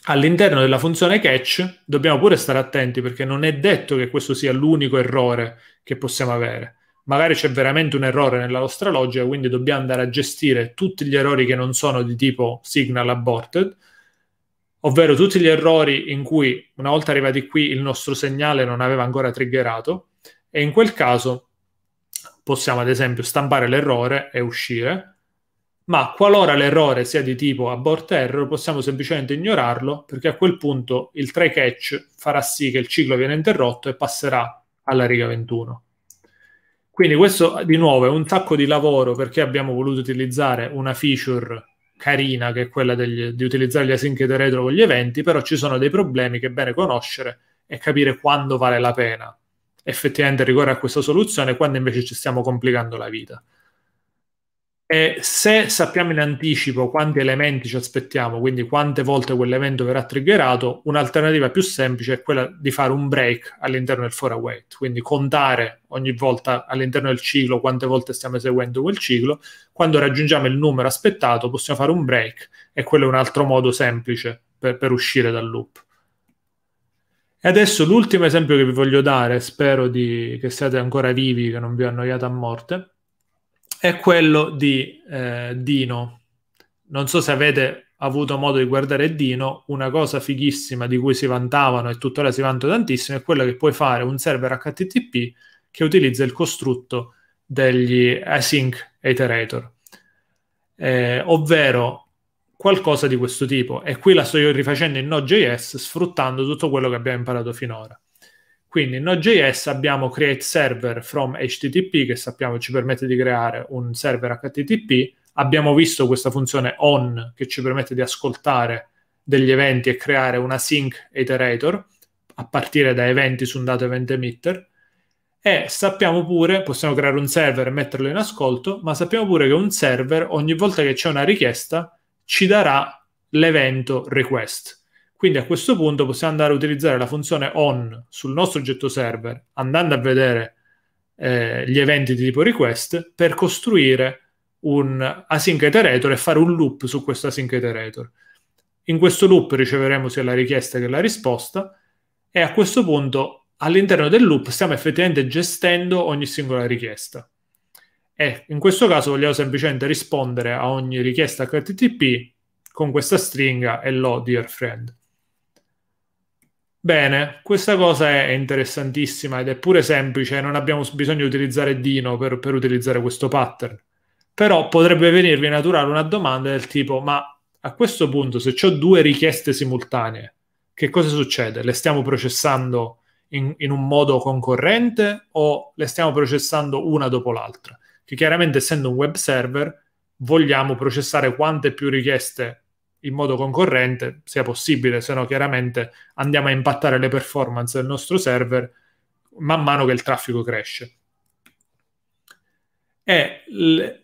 all'interno della funzione catch dobbiamo pure stare attenti perché non è detto che questo sia l'unico errore che possiamo avere. Magari c'è veramente un errore nella nostra logica, quindi dobbiamo andare a gestire tutti gli errori che non sono di tipo signal aborted, ovvero tutti gli errori in cui una volta arrivati qui il nostro segnale non aveva ancora triggerato e in quel caso possiamo ad esempio stampare l'errore e uscire, ma qualora l'errore sia di tipo abort error possiamo semplicemente ignorarlo perché a quel punto il try catch farà sì che il ciclo viene interrotto e passerà alla riga 21. Quindi questo di nuovo è un tacco di lavoro perché abbiamo voluto utilizzare una feature carina che è quella degli, di utilizzare gli async e retro con gli eventi, però ci sono dei problemi che è bene conoscere e capire quando vale la pena effettivamente rigore a questa soluzione quando invece ci stiamo complicando la vita. E se sappiamo in anticipo quanti elementi ci aspettiamo, quindi quante volte quell'evento verrà triggerato, un'alternativa più semplice è quella di fare un break all'interno del for await, quindi contare ogni volta all'interno del ciclo quante volte stiamo eseguendo quel ciclo, quando raggiungiamo il numero aspettato possiamo fare un break e quello è un altro modo semplice per, per uscire dal loop. E adesso l'ultimo esempio che vi voglio dare, spero di, che siate ancora vivi, che non vi ho annoiato a morte, è quello di eh, Dino. Non so se avete avuto modo di guardare Dino, una cosa fighissima di cui si vantavano e tuttora si vantano tantissimo è quella che puoi fare un server HTTP che utilizza il costrutto degli async iterator. Eh, ovvero qualcosa di questo tipo. E qui la sto rifacendo in Node.js sfruttando tutto quello che abbiamo imparato finora. Quindi in Node.js abbiamo create server from HTTP che sappiamo ci permette di creare un server HTTP. Abbiamo visto questa funzione on che ci permette di ascoltare degli eventi e creare una sync iterator a partire da eventi su un dato event emitter. E sappiamo pure, possiamo creare un server e metterlo in ascolto, ma sappiamo pure che un server ogni volta che c'è una richiesta ci darà l'evento request. Quindi a questo punto possiamo andare a utilizzare la funzione on sul nostro oggetto server, andando a vedere eh, gli eventi di tipo request, per costruire un async iterator e fare un loop su questo async iterator. In questo loop riceveremo sia la richiesta che la risposta e a questo punto all'interno del loop stiamo effettivamente gestendo ogni singola richiesta. E eh, in questo caso vogliamo semplicemente rispondere a ogni richiesta HTTP con questa stringa hello dear friend. Bene, questa cosa è interessantissima ed è pure semplice, non abbiamo bisogno di utilizzare Dino per, per utilizzare questo pattern. Però potrebbe venirvi naturale una domanda del tipo, ma a questo punto se ho due richieste simultanee, che cosa succede? Le stiamo processando in, in, un modo concorrente o le stiamo processando una dopo l'altra? che chiaramente essendo un web server vogliamo processare quante più richieste in modo concorrente sia possibile, se no chiaramente andiamo a impattare le performance del nostro server man mano che il traffico cresce. E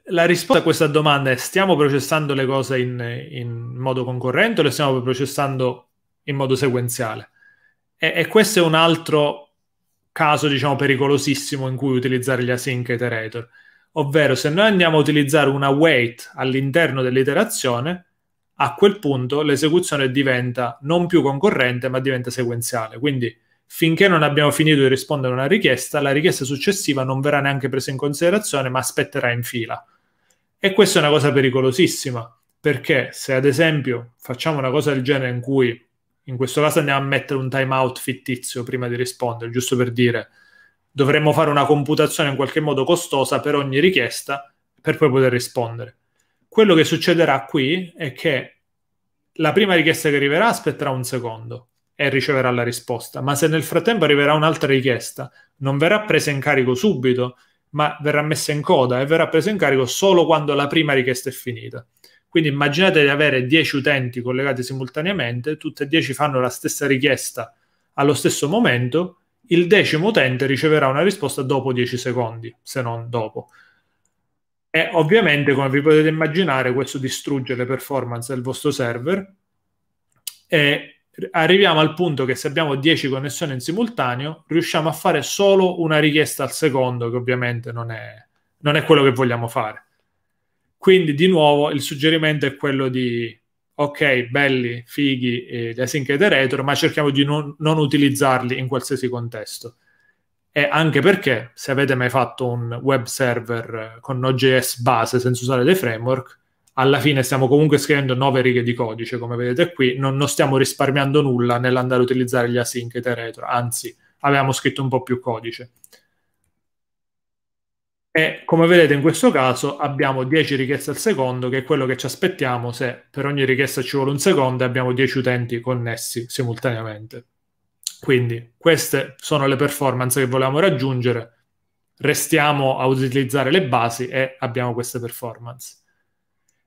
la risposta a questa domanda è stiamo processando le cose in, in modo concorrente o le stiamo processando in modo sequenziale? E, e questo è un altro caso, diciamo, pericolosissimo in cui utilizzare gli async iterator Ovvero, se noi andiamo a utilizzare una wait all'interno dell'iterazione, a quel punto l'esecuzione diventa non più concorrente, ma diventa sequenziale. Quindi, finché non abbiamo finito di rispondere a una richiesta, la richiesta successiva non verrà neanche presa in considerazione, ma aspetterà in fila. E questa è una cosa pericolosissima, perché se ad esempio facciamo una cosa del genere in cui in questo caso andiamo a mettere un timeout fittizio prima di rispondere, giusto per dire dovremmo fare una computazione in qualche modo costosa per ogni richiesta per poi poter rispondere. Quello che succederà qui è che la prima richiesta che arriverà aspetterà un secondo e riceverà la risposta, ma se nel frattempo arriverà un'altra richiesta, non verrà presa in carico subito, ma verrà messa in coda e verrà presa in carico solo quando la prima richiesta è finita. Quindi immaginate di avere 10 utenti collegati simultaneamente, tutte e 10 fanno la stessa richiesta allo stesso momento il decimo utente riceverà una risposta dopo 10 secondi, se non dopo. E ovviamente, come vi potete immaginare, questo distrugge le performance del vostro server e arriviamo al punto che se abbiamo 10 connessioni in simultaneo, riusciamo a fare solo una richiesta al secondo, che ovviamente non è, non è quello che vogliamo fare. Quindi, di nuovo, il suggerimento è quello di ok, belli, fighi, eh, gli async ed retro, ma cerchiamo di non, non, utilizzarli in qualsiasi contesto. E anche perché, se avete mai fatto un web server con Node.js base senza usare dei framework, alla fine stiamo comunque scrivendo nove righe di codice, come vedete qui, non, non stiamo risparmiando nulla nell'andare a utilizzare gli async ed retro, anzi, avevamo scritto un po' più codice. E come vedete in questo caso abbiamo 10 richieste al secondo, che è quello che ci aspettiamo se per ogni richiesta ci vuole un secondo e abbiamo 10 utenti connessi simultaneamente. Quindi queste sono le performance che volevamo raggiungere, restiamo a utilizzare le basi e abbiamo queste performance.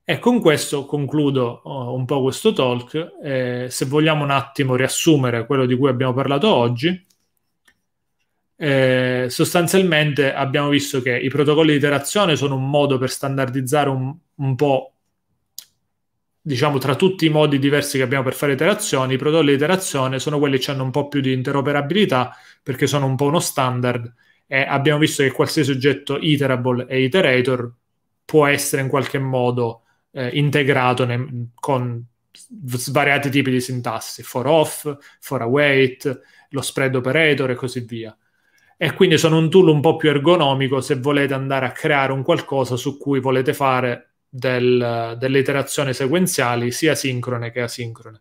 E con questo concludo oh, un po' questo talk. Eh, se vogliamo un attimo riassumere quello di cui abbiamo parlato oggi, eh, sostanzialmente abbiamo visto che i protocolli di iterazione sono un modo per standardizzare un, un po' diciamo tra tutti i modi diversi che abbiamo per fare iterazioni, i protocolli di iterazione sono quelli che hanno un po' più di interoperabilità perché sono un po' uno standard e abbiamo visto che qualsiasi oggetto iterable e iterator può essere in qualche modo eh, integrato ne, con svariati tipi di sintassi, for off, for await, lo spread operator e così via e quindi sono un tool un po' più ergonomico se volete andare a creare un qualcosa su cui volete fare del, delle iterazioni sequenziali sia sincrone che asincrone.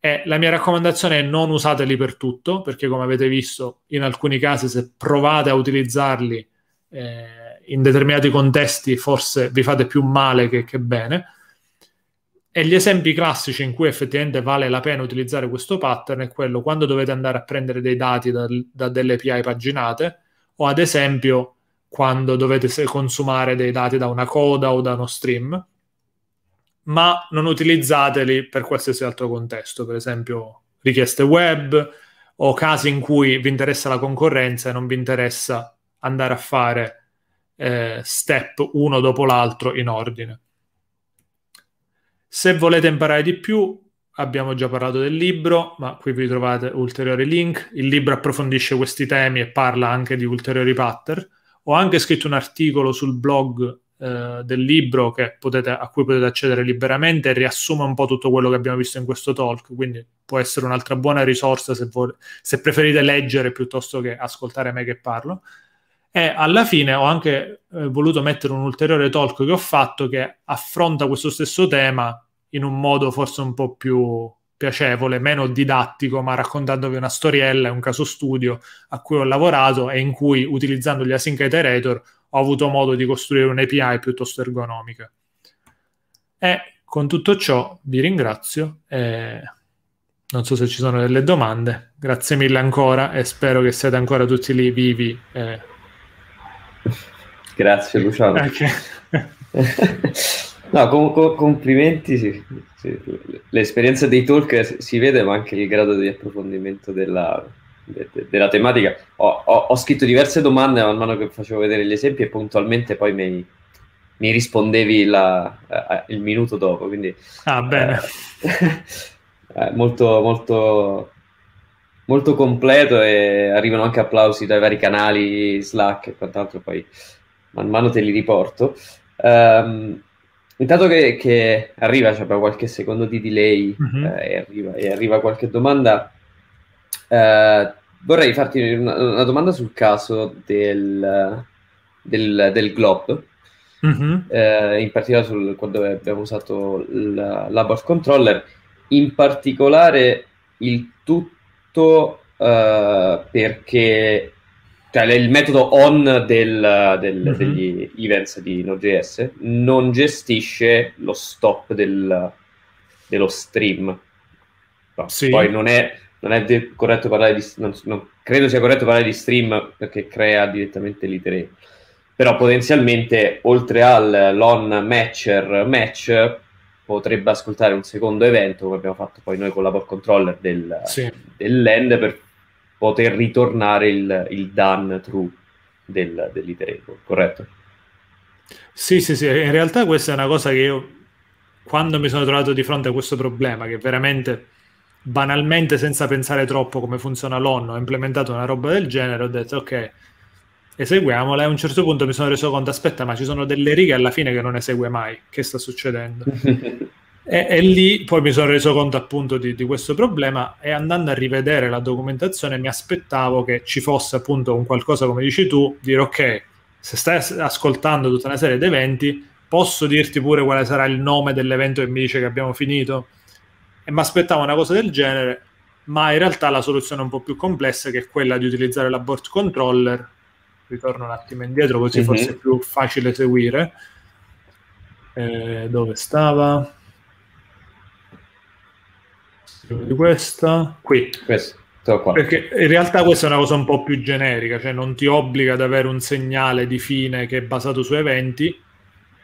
E la mia raccomandazione è non usateli per tutto, perché come avete visto in alcuni casi se provate a utilizzarli eh, in determinati contesti forse vi fate più male che, che bene e gli esempi classici in cui effettivamente vale la pena utilizzare questo pattern è quello quando dovete andare a prendere dei dati da, da delle API paginate o ad esempio quando dovete consumare dei dati da una coda o da uno stream, ma non utilizzateli per qualsiasi altro contesto, per esempio richieste web o casi in cui vi interessa la concorrenza e non vi interessa andare a fare eh, step uno dopo l'altro in ordine. Se volete imparare di più, abbiamo già parlato del libro, ma qui vi trovate ulteriori link. Il libro approfondisce questi temi e parla anche di ulteriori pattern. Ho anche scritto un articolo sul blog eh, del libro potete, a cui potete accedere liberamente e riassume un po' tutto quello che abbiamo visto in questo talk, quindi può essere un'altra buona risorsa se, se preferite leggere piuttosto che ascoltare me che parlo. E alla fine ho anche eh, voluto mettere un ulteriore talk che ho fatto che affronta questo stesso tema in un modo forse un po' più piacevole, meno didattico, ma raccontandovi una storiella, un caso studio a cui ho lavorato e in cui utilizzando gli async iterator ho avuto modo di costruire un'API piuttosto ergonomica. E con tutto ciò vi ringrazio e non so se ci sono delle domande. Grazie mille ancora e spero che siate ancora tutti lì vivi. E Grazie Luciano. Okay. no, com- com- complimenti, sì. sì. L'esperienza dei talk si vede, ma anche il grado di approfondimento della, de- de- della tematica. Ho-, ho-, ho, scritto diverse domande man mano che facevo vedere gli esempi e puntualmente poi mi, mi rispondevi la, eh, eh il minuto dopo. Quindi, ah, bene. eh, eh molto, molto molto completo e arrivano anche applausi dai vari canali Slack e quant'altro, poi man mano te li riporto. Um, intanto che, che arriva, cioè abbiamo qualche secondo di delay mm-hmm. eh, e, arriva, e, arriva, qualche domanda, eh, vorrei farti una, una, domanda sul caso del, del, del Glob. Mm-hmm. Eh, in particolare sul, quando abbiamo usato l, l'abort controller, in particolare il tutto fatto uh, eh, perché cioè, il metodo on del, del, mm-hmm. degli events di Node.js non gestisce lo stop del, dello stream. No, sì. Poi non è, non è corretto parlare di non, non, credo sia corretto parlare di stream perché crea direttamente l'iterate. Però potenzialmente oltre all'on matcher match potrebbe ascoltare un secondo evento come abbiamo fatto poi noi con la port controller del, sì. dell'end per poter ritornare il, il done true del, dell'iterator, corretto? Sì, sì, sì, in realtà questa è una cosa che io quando mi sono trovato di fronte a questo problema che veramente banalmente senza pensare troppo come funziona l'onno ho implementato una roba del genere ho detto ok eseguiamola e a un certo punto mi sono reso conto, aspetta, ma ci sono delle righe alla fine che non esegue mai, che sta succedendo? e, e, lì poi mi sono reso conto appunto di, di, questo problema e andando a rivedere la documentazione mi aspettavo che ci fosse appunto un qualcosa come dici tu, dire ok, se stai ascoltando tutta una serie di eventi, posso dirti pure quale sarà il nome dell'evento che mi dice che abbiamo finito? E mi aspettavo una cosa del genere, ma in realtà la soluzione è un po' più complessa che è quella di utilizzare la board controller ritorno un attimo indietro così mm-hmm. forse è più facile seguire. Eh, dove stava? Di questa? Qui. Questo. Perché in realtà questa è una cosa un po' più generica, cioè non ti obbliga ad avere un segnale di fine che è basato su eventi,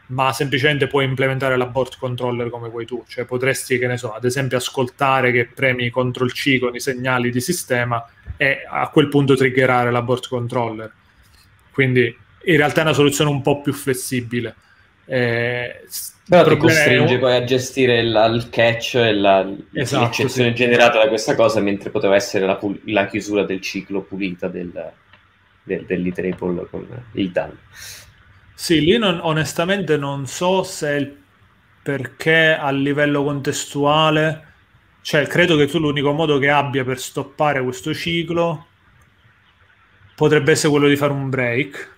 ma semplicemente puoi implementare l'abort controller come vuoi tu, cioè potresti, che ne so, ad esempio ascoltare che premi CTRL C con i segnali di sistema e a quel punto triggerare l'abort controller. Quindi in realtà è una soluzione un po' più flessibile. Eh, Però ti costringe un... poi a gestire il, il catch e esatto, l'eccezione sì. generata da questa cosa, mentre poteva essere la, pul- la chiusura del ciclo pulita del, del, dell'iterable con il danno. Sì, lì non, onestamente non so se il perché a livello contestuale, cioè credo che tu l'unico modo che abbia per stoppare questo ciclo potrebbe essere quello di fare un break.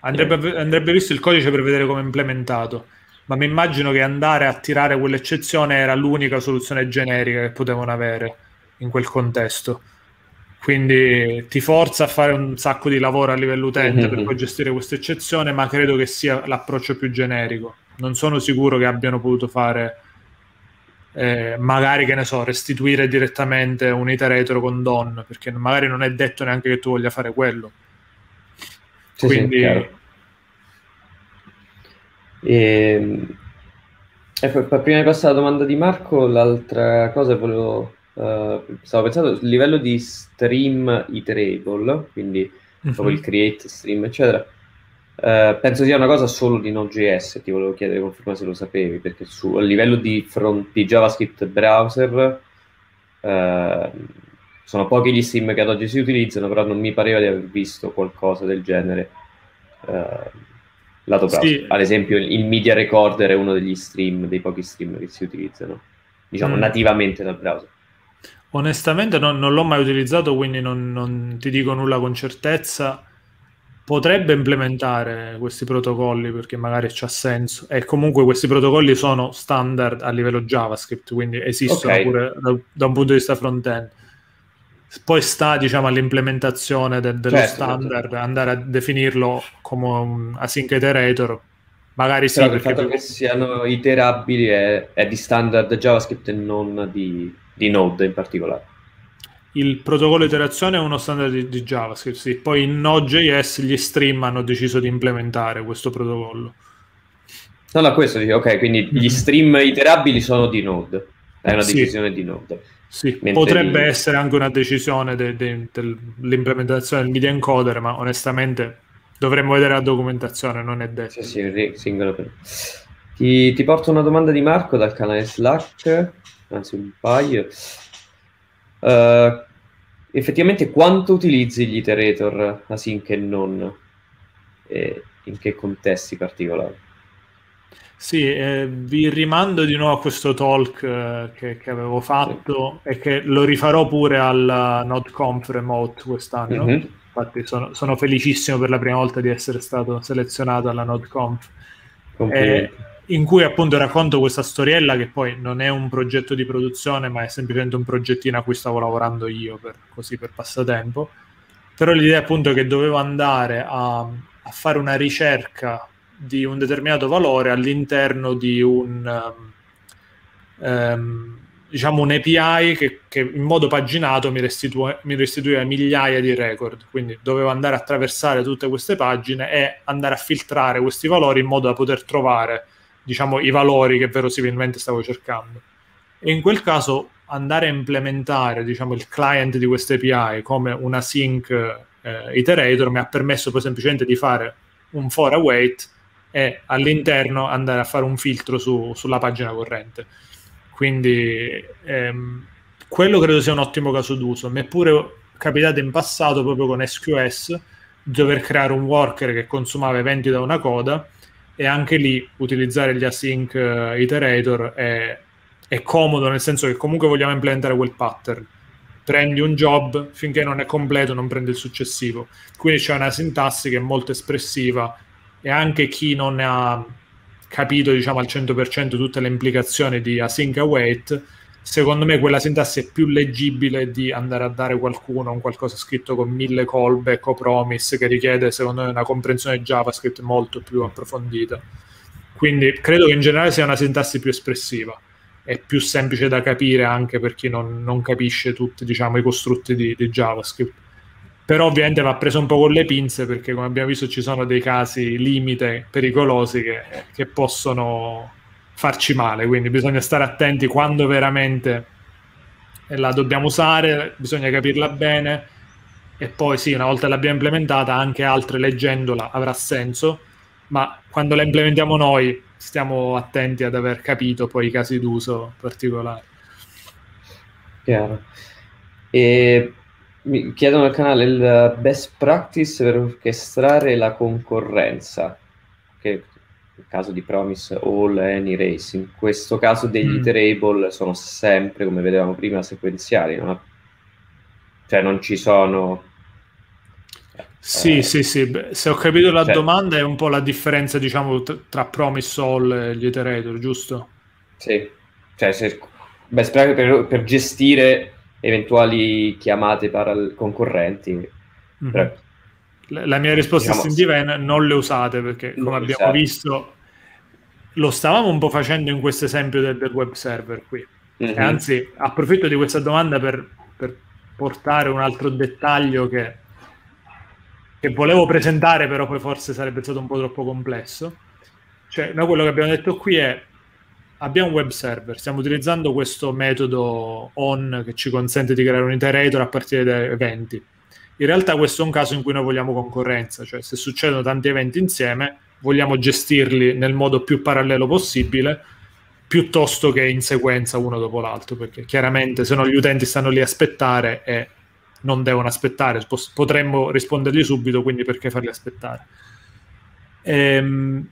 Andrebbe, eh. andrebbe visto il codice per vedere come è implementato, ma mi immagino che andare a tirare quell'eccezione era l'unica soluzione generica che potevano avere in quel contesto. Quindi ti forza a fare un sacco di lavoro a livello utente mm-hmm. per mhm. poi gestire questa eccezione, ma credo che sia l'approccio più generico. Non sono sicuro che abbiano potuto fare eh, magari che ne so, restituire direttamente un iterator con Don, perché magari non è detto neanche che tu voglia fare quello. Sì, Quindi... Sì, ehm, e, e poi, prima di passare alla domanda di Marco, l'altra cosa volevo, uh, stavo pensando sul livello di stream iterable, quindi mm-hmm. il mhm. create, stream, eccetera. Eh, penso sia una cosa solo di Node.js, ti volevo chiedere conferma se lo sapevi, perché su, a livello di, front, di JavaScript browser uh, sono pochi gli sim che ad oggi si utilizzano, però non mi pareva di aver visto qualcosa del genere uh, lato browser. Sì. Ad esempio il media recorder è uno degli stream, dei pochi stream che si utilizzano, diciamo mm. nativamente dal browser. Onestamente non, non, l'ho mai utilizzato, quindi non, non ti dico nulla con certezza potrebbe implementare questi protocolli perché magari c'ha senso e comunque questi protocolli sono standard a livello JavaScript quindi esistono okay. pure da, da, un punto di vista front-end poi sta diciamo all'implementazione de, dello certo, certo. standard certo. andare a definirlo come un async iterator magari Però sì perché il fatto più... che siano iterabili è, è, di standard JavaScript e non di, di Node in particolare il protocollo di iterazione è uno standard di, di JavaScript, sì. poi in Node.js gli stream hanno deciso di implementare questo protocollo. No, no, questo dice, ok, quindi mm-hmm. gli mhm. stream iterabili sono di Node, è una sì. decisione di Node. Sì, Mentre potrebbe di... essere anche una decisione de, de, de, dell'implementazione del media encoder, ma onestamente dovremmo vedere la documentazione, non è detto. Sì, sì, singolo per... ti, ti porto una domanda di Marco dal canale Slack, anzi un paio. Uh, effettivamente quanto utilizzi gli iterator async e non e in che contesti particolari? Sì, eh, vi rimando di nuovo a questo talk eh, che, che, avevo fatto sì. e che lo rifarò pure al eh, NodeConf Remote quest'anno. Mm-hmm. Infatti sono, sono, felicissimo per la prima volta di essere stato selezionato alla NodeConf. Eh, in cui appunto racconto questa storiella che poi non è un progetto di produzione, ma è semplicemente un progettino a cui stavo lavorando io per, così per passatempo. Però l'idea appunto è che dovevo andare a, a fare una ricerca di un determinato valore all'interno di un um, diciamo un API che, che, in modo paginato mi, restitu- mi restituiva migliaia di record. Quindi dovevo andare a attraversare tutte queste pagine e andare a filtrare questi valori in modo da poter trovare diciamo, i valori che verosimilmente stavo cercando. E in quel caso andare a implementare diciamo, il client di questa API come una sync eh, iterator mi ha permesso poi semplicemente di fare un for await e all'interno andare a fare un filtro su, sulla pagina corrente. Quindi ehm, quello credo sia un ottimo caso d'uso. Mi è pure capitato in passato proprio con SQS di dover creare un worker che consumava eventi da una coda e anche lì utilizzare gli async uh, iterator è, è, comodo nel senso che comunque vogliamo implementare quel pattern prendi un job finché non è completo non prendi il successivo quindi c'è una sintassi che è molto espressiva e anche chi non ha capito diciamo al 100% tutte le implicazioni di async await secondo me quella sintassi è più leggibile di andare a dare qualcuno un qualcosa scritto con mille callback o promise che richiede secondo me una comprensione JavaScript molto più approfondita. Quindi credo che in generale sia una sintassi più espressiva è più semplice da capire anche per chi non, non capisce tutti diciamo, i costrutti di, di, JavaScript. Però ovviamente va preso un po' con le pinze perché come abbiamo visto ci sono dei casi limite pericolosi che, che possono farci male, quindi bisogna stare attenti quando veramente la dobbiamo usare, bisogna capirla bene e poi sì, una volta l'abbiamo implementata anche altre leggendola avrà senso, ma quando la implementiamo noi stiamo attenti ad aver capito poi i casi d'uso particolari. Chiaro. E mi chiedono al canale il best practice per orchestrare la concorrenza. Che il caso di Promise All e Any Race, in questo caso degli mm. iterable sono sempre, come vedevamo prima, sequenziali, no? cioè non ci sono... Sì, eh, sì, sì, Beh, se ho capito la cioè, domanda è un po' la differenza, diciamo, tra Promise All e gli iterator, giusto? Sì, cioè se, beh, spero per, per gestire eventuali chiamate paral- concorrenti, mm-hmm. La mia risposta diciamo, istintiva è non le usate perché, come abbiamo serve. visto, lo stavamo un po' facendo in questo esempio del, del web server qui. Mm-hmm. anzi, approfitto di questa domanda per, per portare un altro dettaglio che, che, volevo presentare, però poi forse sarebbe stato un po' troppo complesso. Cioè, noi quello che abbiamo detto qui è abbiamo un web server, stiamo utilizzando questo metodo on che ci consente di creare un iterator a partire da eventi in realtà questo è un caso in cui noi vogliamo concorrenza, cioè se succedono tanti eventi insieme vogliamo gestirli nel modo più parallelo possibile piuttosto che in sequenza uno dopo l'altro, perché chiaramente se no gli utenti stanno lì a aspettare e non devono aspettare, potremmo rispondergli subito, quindi perché farli aspettare? Ehm,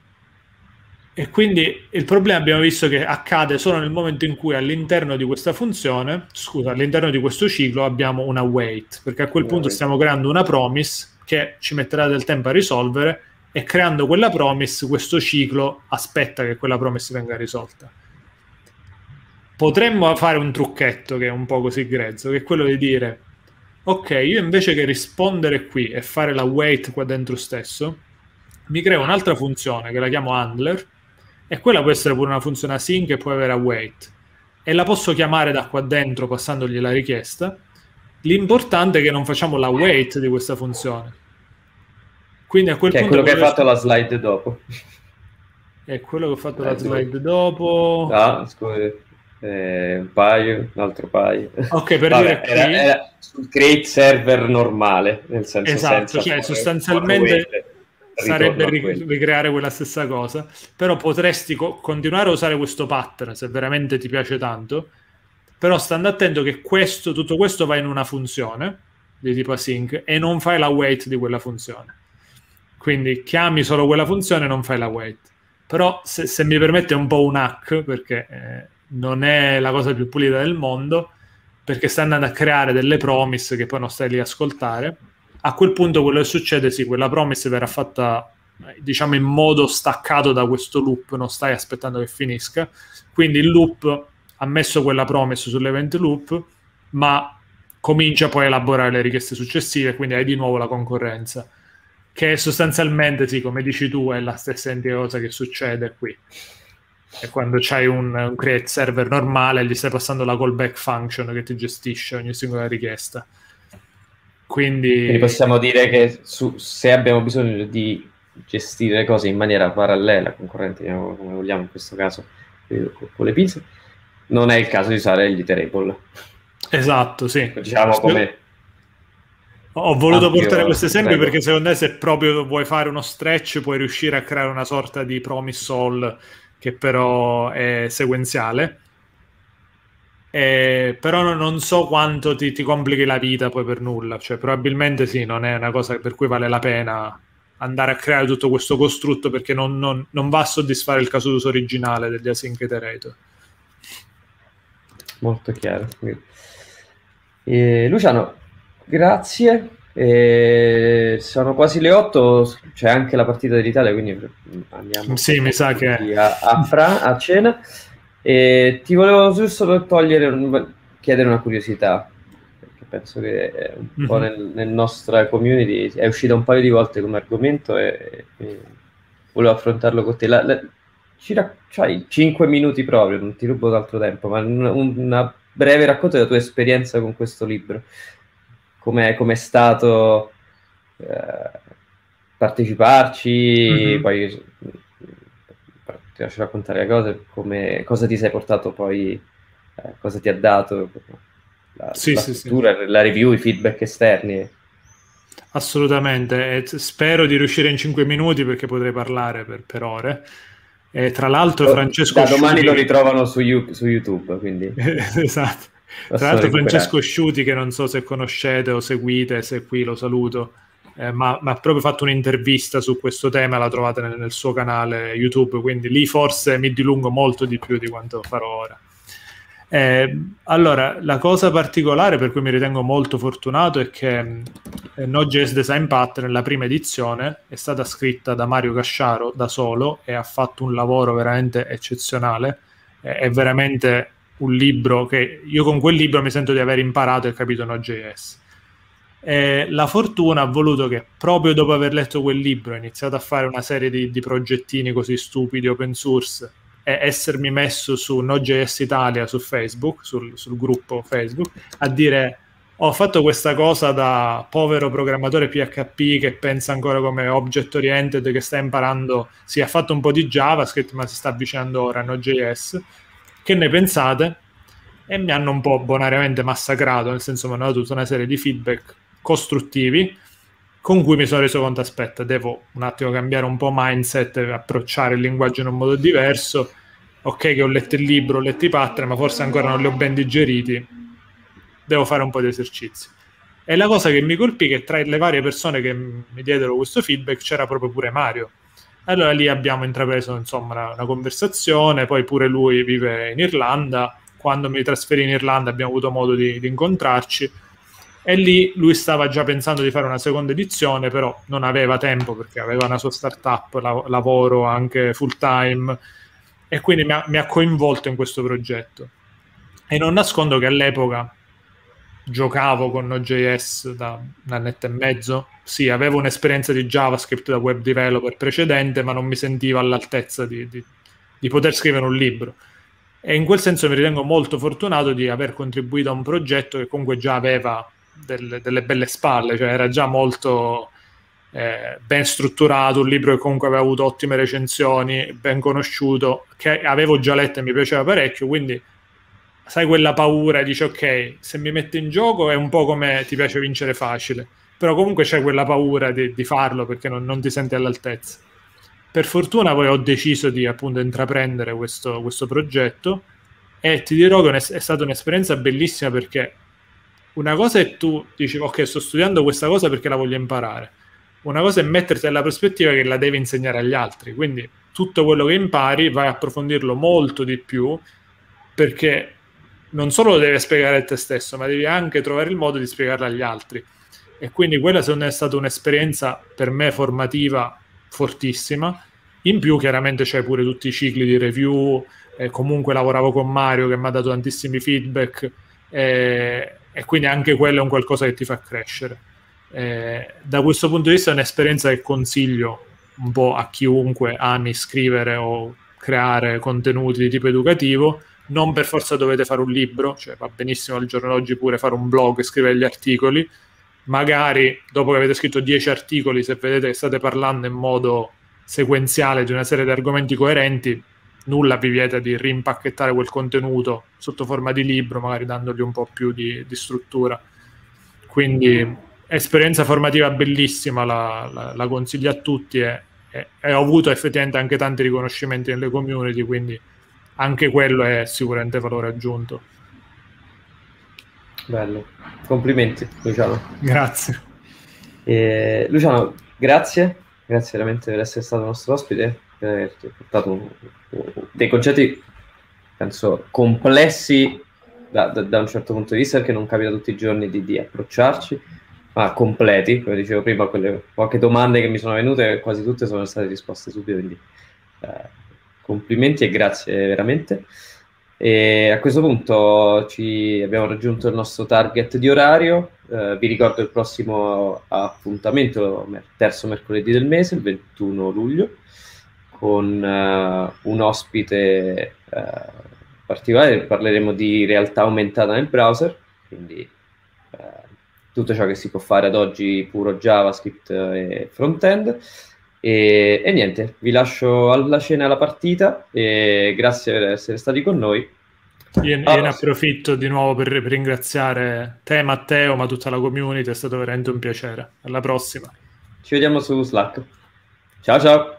e quindi il problema abbiamo visto che accade solo nel momento in cui all'interno di questa funzione, scusa, all'interno di questo ciclo abbiamo una wait, perché a quel punto stiamo creando una promise che ci metterà del tempo a risolvere e creando quella promise questo ciclo aspetta che quella promise venga risolta. Potremmo fare un trucchetto che è un po' così grezzo, che è quello di dire ok, io invece che rispondere qui e fare la wait qua dentro stesso, mi creo un'altra funzione che la chiamo handler e quella può essere pure una funzione async e può avere await. E la posso chiamare da qua dentro passandogli la richiesta. L'importante è che non facciamo la wait di questa funzione. Quindi a quel che punto... È quello che hai fatto la slide dopo. È quello che ho fatto eh, la slide dove... dopo. Ah, scusi. Eh, un paio, un altro paio. Ok, per Vabbè, dire che... Era, era sul create server normale, nel senso Esatto, cioè sostanzialmente sarebbe ri- ricreare quella stessa cosa, però potresti co- continuare a usare questo pattern se veramente ti piace tanto, però stando attento che questo, tutto questo va in una funzione di tipo async e non fai la wait di quella funzione. Quindi chiami solo quella funzione e non fai la wait. Però se, se mi permette è un po' un hack perché eh, non è la cosa più pulita del mondo perché stai andando a creare delle promise che poi non stai lì a ascoltare a quel punto quello che succede, sì, quella promise verrà fatta diciamo in modo staccato da questo loop, non stai aspettando che finisca, quindi il loop ha messo quella promise sull'event loop, ma comincia poi a elaborare le richieste successive, quindi hai di nuovo la concorrenza, che sostanzialmente, sì, come dici tu, è la stessa identica cosa che succede qui. E quando c'hai un, un create server normale, gli stai passando la callback function che ti gestisce ogni singola richiesta. Quindi... Quindi possiamo dire che su, se abbiamo bisogno di gestire le cose in maniera parallela, concorrente diciamo, come vogliamo in questo caso eh, con le pizze, non è il caso di usare gli iterable. Esatto, sì. Diciamo come... Ho voluto Anch'io portare questo esempio perché secondo me se proprio vuoi fare uno stretch puoi riuscire a creare una sorta di promise all che però è sequenziale eh, però non so quanto ti, ti, complichi la vita poi per nulla, cioè probabilmente sì, non è una cosa per cui vale la pena andare a creare tutto questo costrutto perché non, non, non va a soddisfare il caso d'uso originale degli async iterator. Molto chiaro. Eh, Luciano, grazie. Eh, sono quasi le 8, c'è anche la partita dell'Italia, quindi andiamo sì, mi sa che... a, a, fra, a cena. E ti volevo solo togliere un, chiedere una curiosità, perché penso che un mm-hmm. po' mhm. nel, nel, nostra community è uscita un paio di volte come argomento e, e volevo affrontarlo con te. La, la, ci rac- c'hai 5 minuti proprio, non ti rubo tanto tempo, ma un, una breve racconto della tua esperienza con questo libro. Com'è, com'è stato eh, parteciparci, mm-hmm. poi ti lascio raccontare cose, come, cosa ti sei portato poi, eh, cosa ti ha dato la, sì, la sì, struttura, sì. la review, i feedback esterni. Assolutamente, e spero di riuscire in 5 minuti perché potrei parlare per, per ore. E tra l'altro, oh, Francesco. Da domani Sciuti... lo ritrovano su, you, su YouTube, quindi. esatto. tra l'altro, Francesco Sciuti, che non so se conoscete o seguite, se qui lo saluto, eh, ma, ha proprio fatto un'intervista su questo tema, la trovate nel, nel, suo canale YouTube, quindi lì forse mi dilungo molto di più di quanto farò ora. Eh, allora, la cosa particolare per cui mi ritengo molto fortunato è che eh, Node.js Design Pattern, la prima edizione, è stata scritta da Mario Casciaro da solo e ha fatto un lavoro veramente eccezionale. è veramente un libro che io con quel libro mi sento di aver imparato e capito Node.js eh, la fortuna ha voluto che proprio dopo aver letto quel libro ho iniziato a fare una serie di, di progettini così stupidi open source e essermi messo su Node.js Italia su Facebook, sul, sul gruppo Facebook, a dire ho fatto questa cosa da povero programmatore PHP che pensa ancora come object oriented, che sta imparando, si sì, ha fatto un po' di JavaScript ma si sta avvicinando ora a Node.js, che ne pensate? E mi hanno un po' bonariamente massacrato, nel senso mi hanno dato tutta una serie di feedback costruttivi con cui mi sono reso conto, aspetta, devo un attimo cambiare un po' mindset, approcciare il linguaggio in un modo diverso. Ok che ho letto il libro, ho letto i pattern, ma forse ancora non li ho ben digeriti. Devo fare un po' di esercizi. E la cosa che mi colpì è che tra le varie persone che mi diedero questo feedback c'era proprio pure Mario. Allora lì abbiamo intrapreso insomma una, una conversazione, poi pure lui vive in Irlanda, quando mi trasferì in Irlanda abbiamo avuto modo di, di incontrarci e lì lui stava già pensando di fare una seconda edizione, però non aveva tempo perché aveva una sua startup, la- lavoro anche full time e quindi mi ha, mi ha coinvolto in questo progetto. E non nascondo che all'epoca giocavo con Node.js da un annetto e mezzo. Sì, avevo un'esperienza di JavaScript da web developer precedente, ma non mi sentivo all'altezza di, di, di, poter scrivere un libro. E in quel senso mi ritengo molto fortunato di aver contribuito a un progetto che comunque già aveva del, delle belle spalle, cioè era già molto eh, ben strutturato, un libro che comunque aveva avuto ottime recensioni, ben conosciuto, che avevo già letto e mi piaceva parecchio, quindi sai quella paura e dici ok, se mi metto in gioco è un po' come ti piace vincere facile, però comunque c'è quella paura di, di farlo perché non, non, ti senti all'altezza. Per fortuna poi ho deciso di appunto intraprendere questo, questo progetto e ti dirò che è stata un'esperienza bellissima perché una cosa è tu dici, ok, sto studiando questa cosa perché la voglio imparare. Una cosa è metterti nella prospettiva che la devi insegnare agli altri. Quindi tutto quello che impari vai a approfondirlo molto di più perché non solo lo devi spiegare a te stesso, ma devi anche trovare il modo di spiegarlo agli altri. E quindi quella secondo me è stata un'esperienza per me formativa fortissima. In più chiaramente c'è pure tutti i cicli di review, eh, comunque lavoravo con Mario che mi ha dato tantissimi feedback. Eh, e quindi anche quello è un qualcosa che ti fa crescere. Eh, da questo punto di vista è un'esperienza che consiglio un po' a chiunque ami scrivere o creare contenuti di tipo educativo, non per forza dovete fare un libro, cioè va benissimo al giorno d'oggi pure fare un blog e scrivere gli articoli, magari dopo che avete scritto 10 articoli, se vedete che state parlando in modo sequenziale di una serie di argomenti coerenti, nulla vi vieta di rimpacchettare quel contenuto sotto forma di libro, magari dandogli un po' più di, di struttura. Quindi esperienza formativa bellissima, la, la, la consiglio a tutti e, e, e, ho avuto effettivamente anche tanti riconoscimenti nelle community, quindi anche quello è sicuramente valore aggiunto. Bello, complimenti Luciano. Grazie. Eh, Luciano, grazie, grazie veramente per essere stato nostro ospite averti portato dei concetti, penso, complessi da, da, da, un certo punto di vista, perché non capita tutti i giorni di, di approcciarci, ma completi, come dicevo prima, quelle poche domande che mi sono venute, quasi tutte sono state risposte subito, quindi eh, complimenti e grazie veramente. E a questo punto abbiamo raggiunto il nostro target di orario. Eh, vi ricordo il prossimo appuntamento, terzo mercoledì del mese, il 21 luglio con uh, un ospite uh, particolare, parleremo di realtà aumentata nel browser, quindi uh, tutto ciò che si può fare ad oggi puro JavaScript e front-end. E, e niente, vi lascio alla cena alla partita e grazie per essere stati con noi. Io, allora, io ne approfitto di nuovo per, per ringraziare te Matteo, ma tutta la community, è stato veramente un piacere. Alla prossima. Ci vediamo su Slack. Ciao ciao.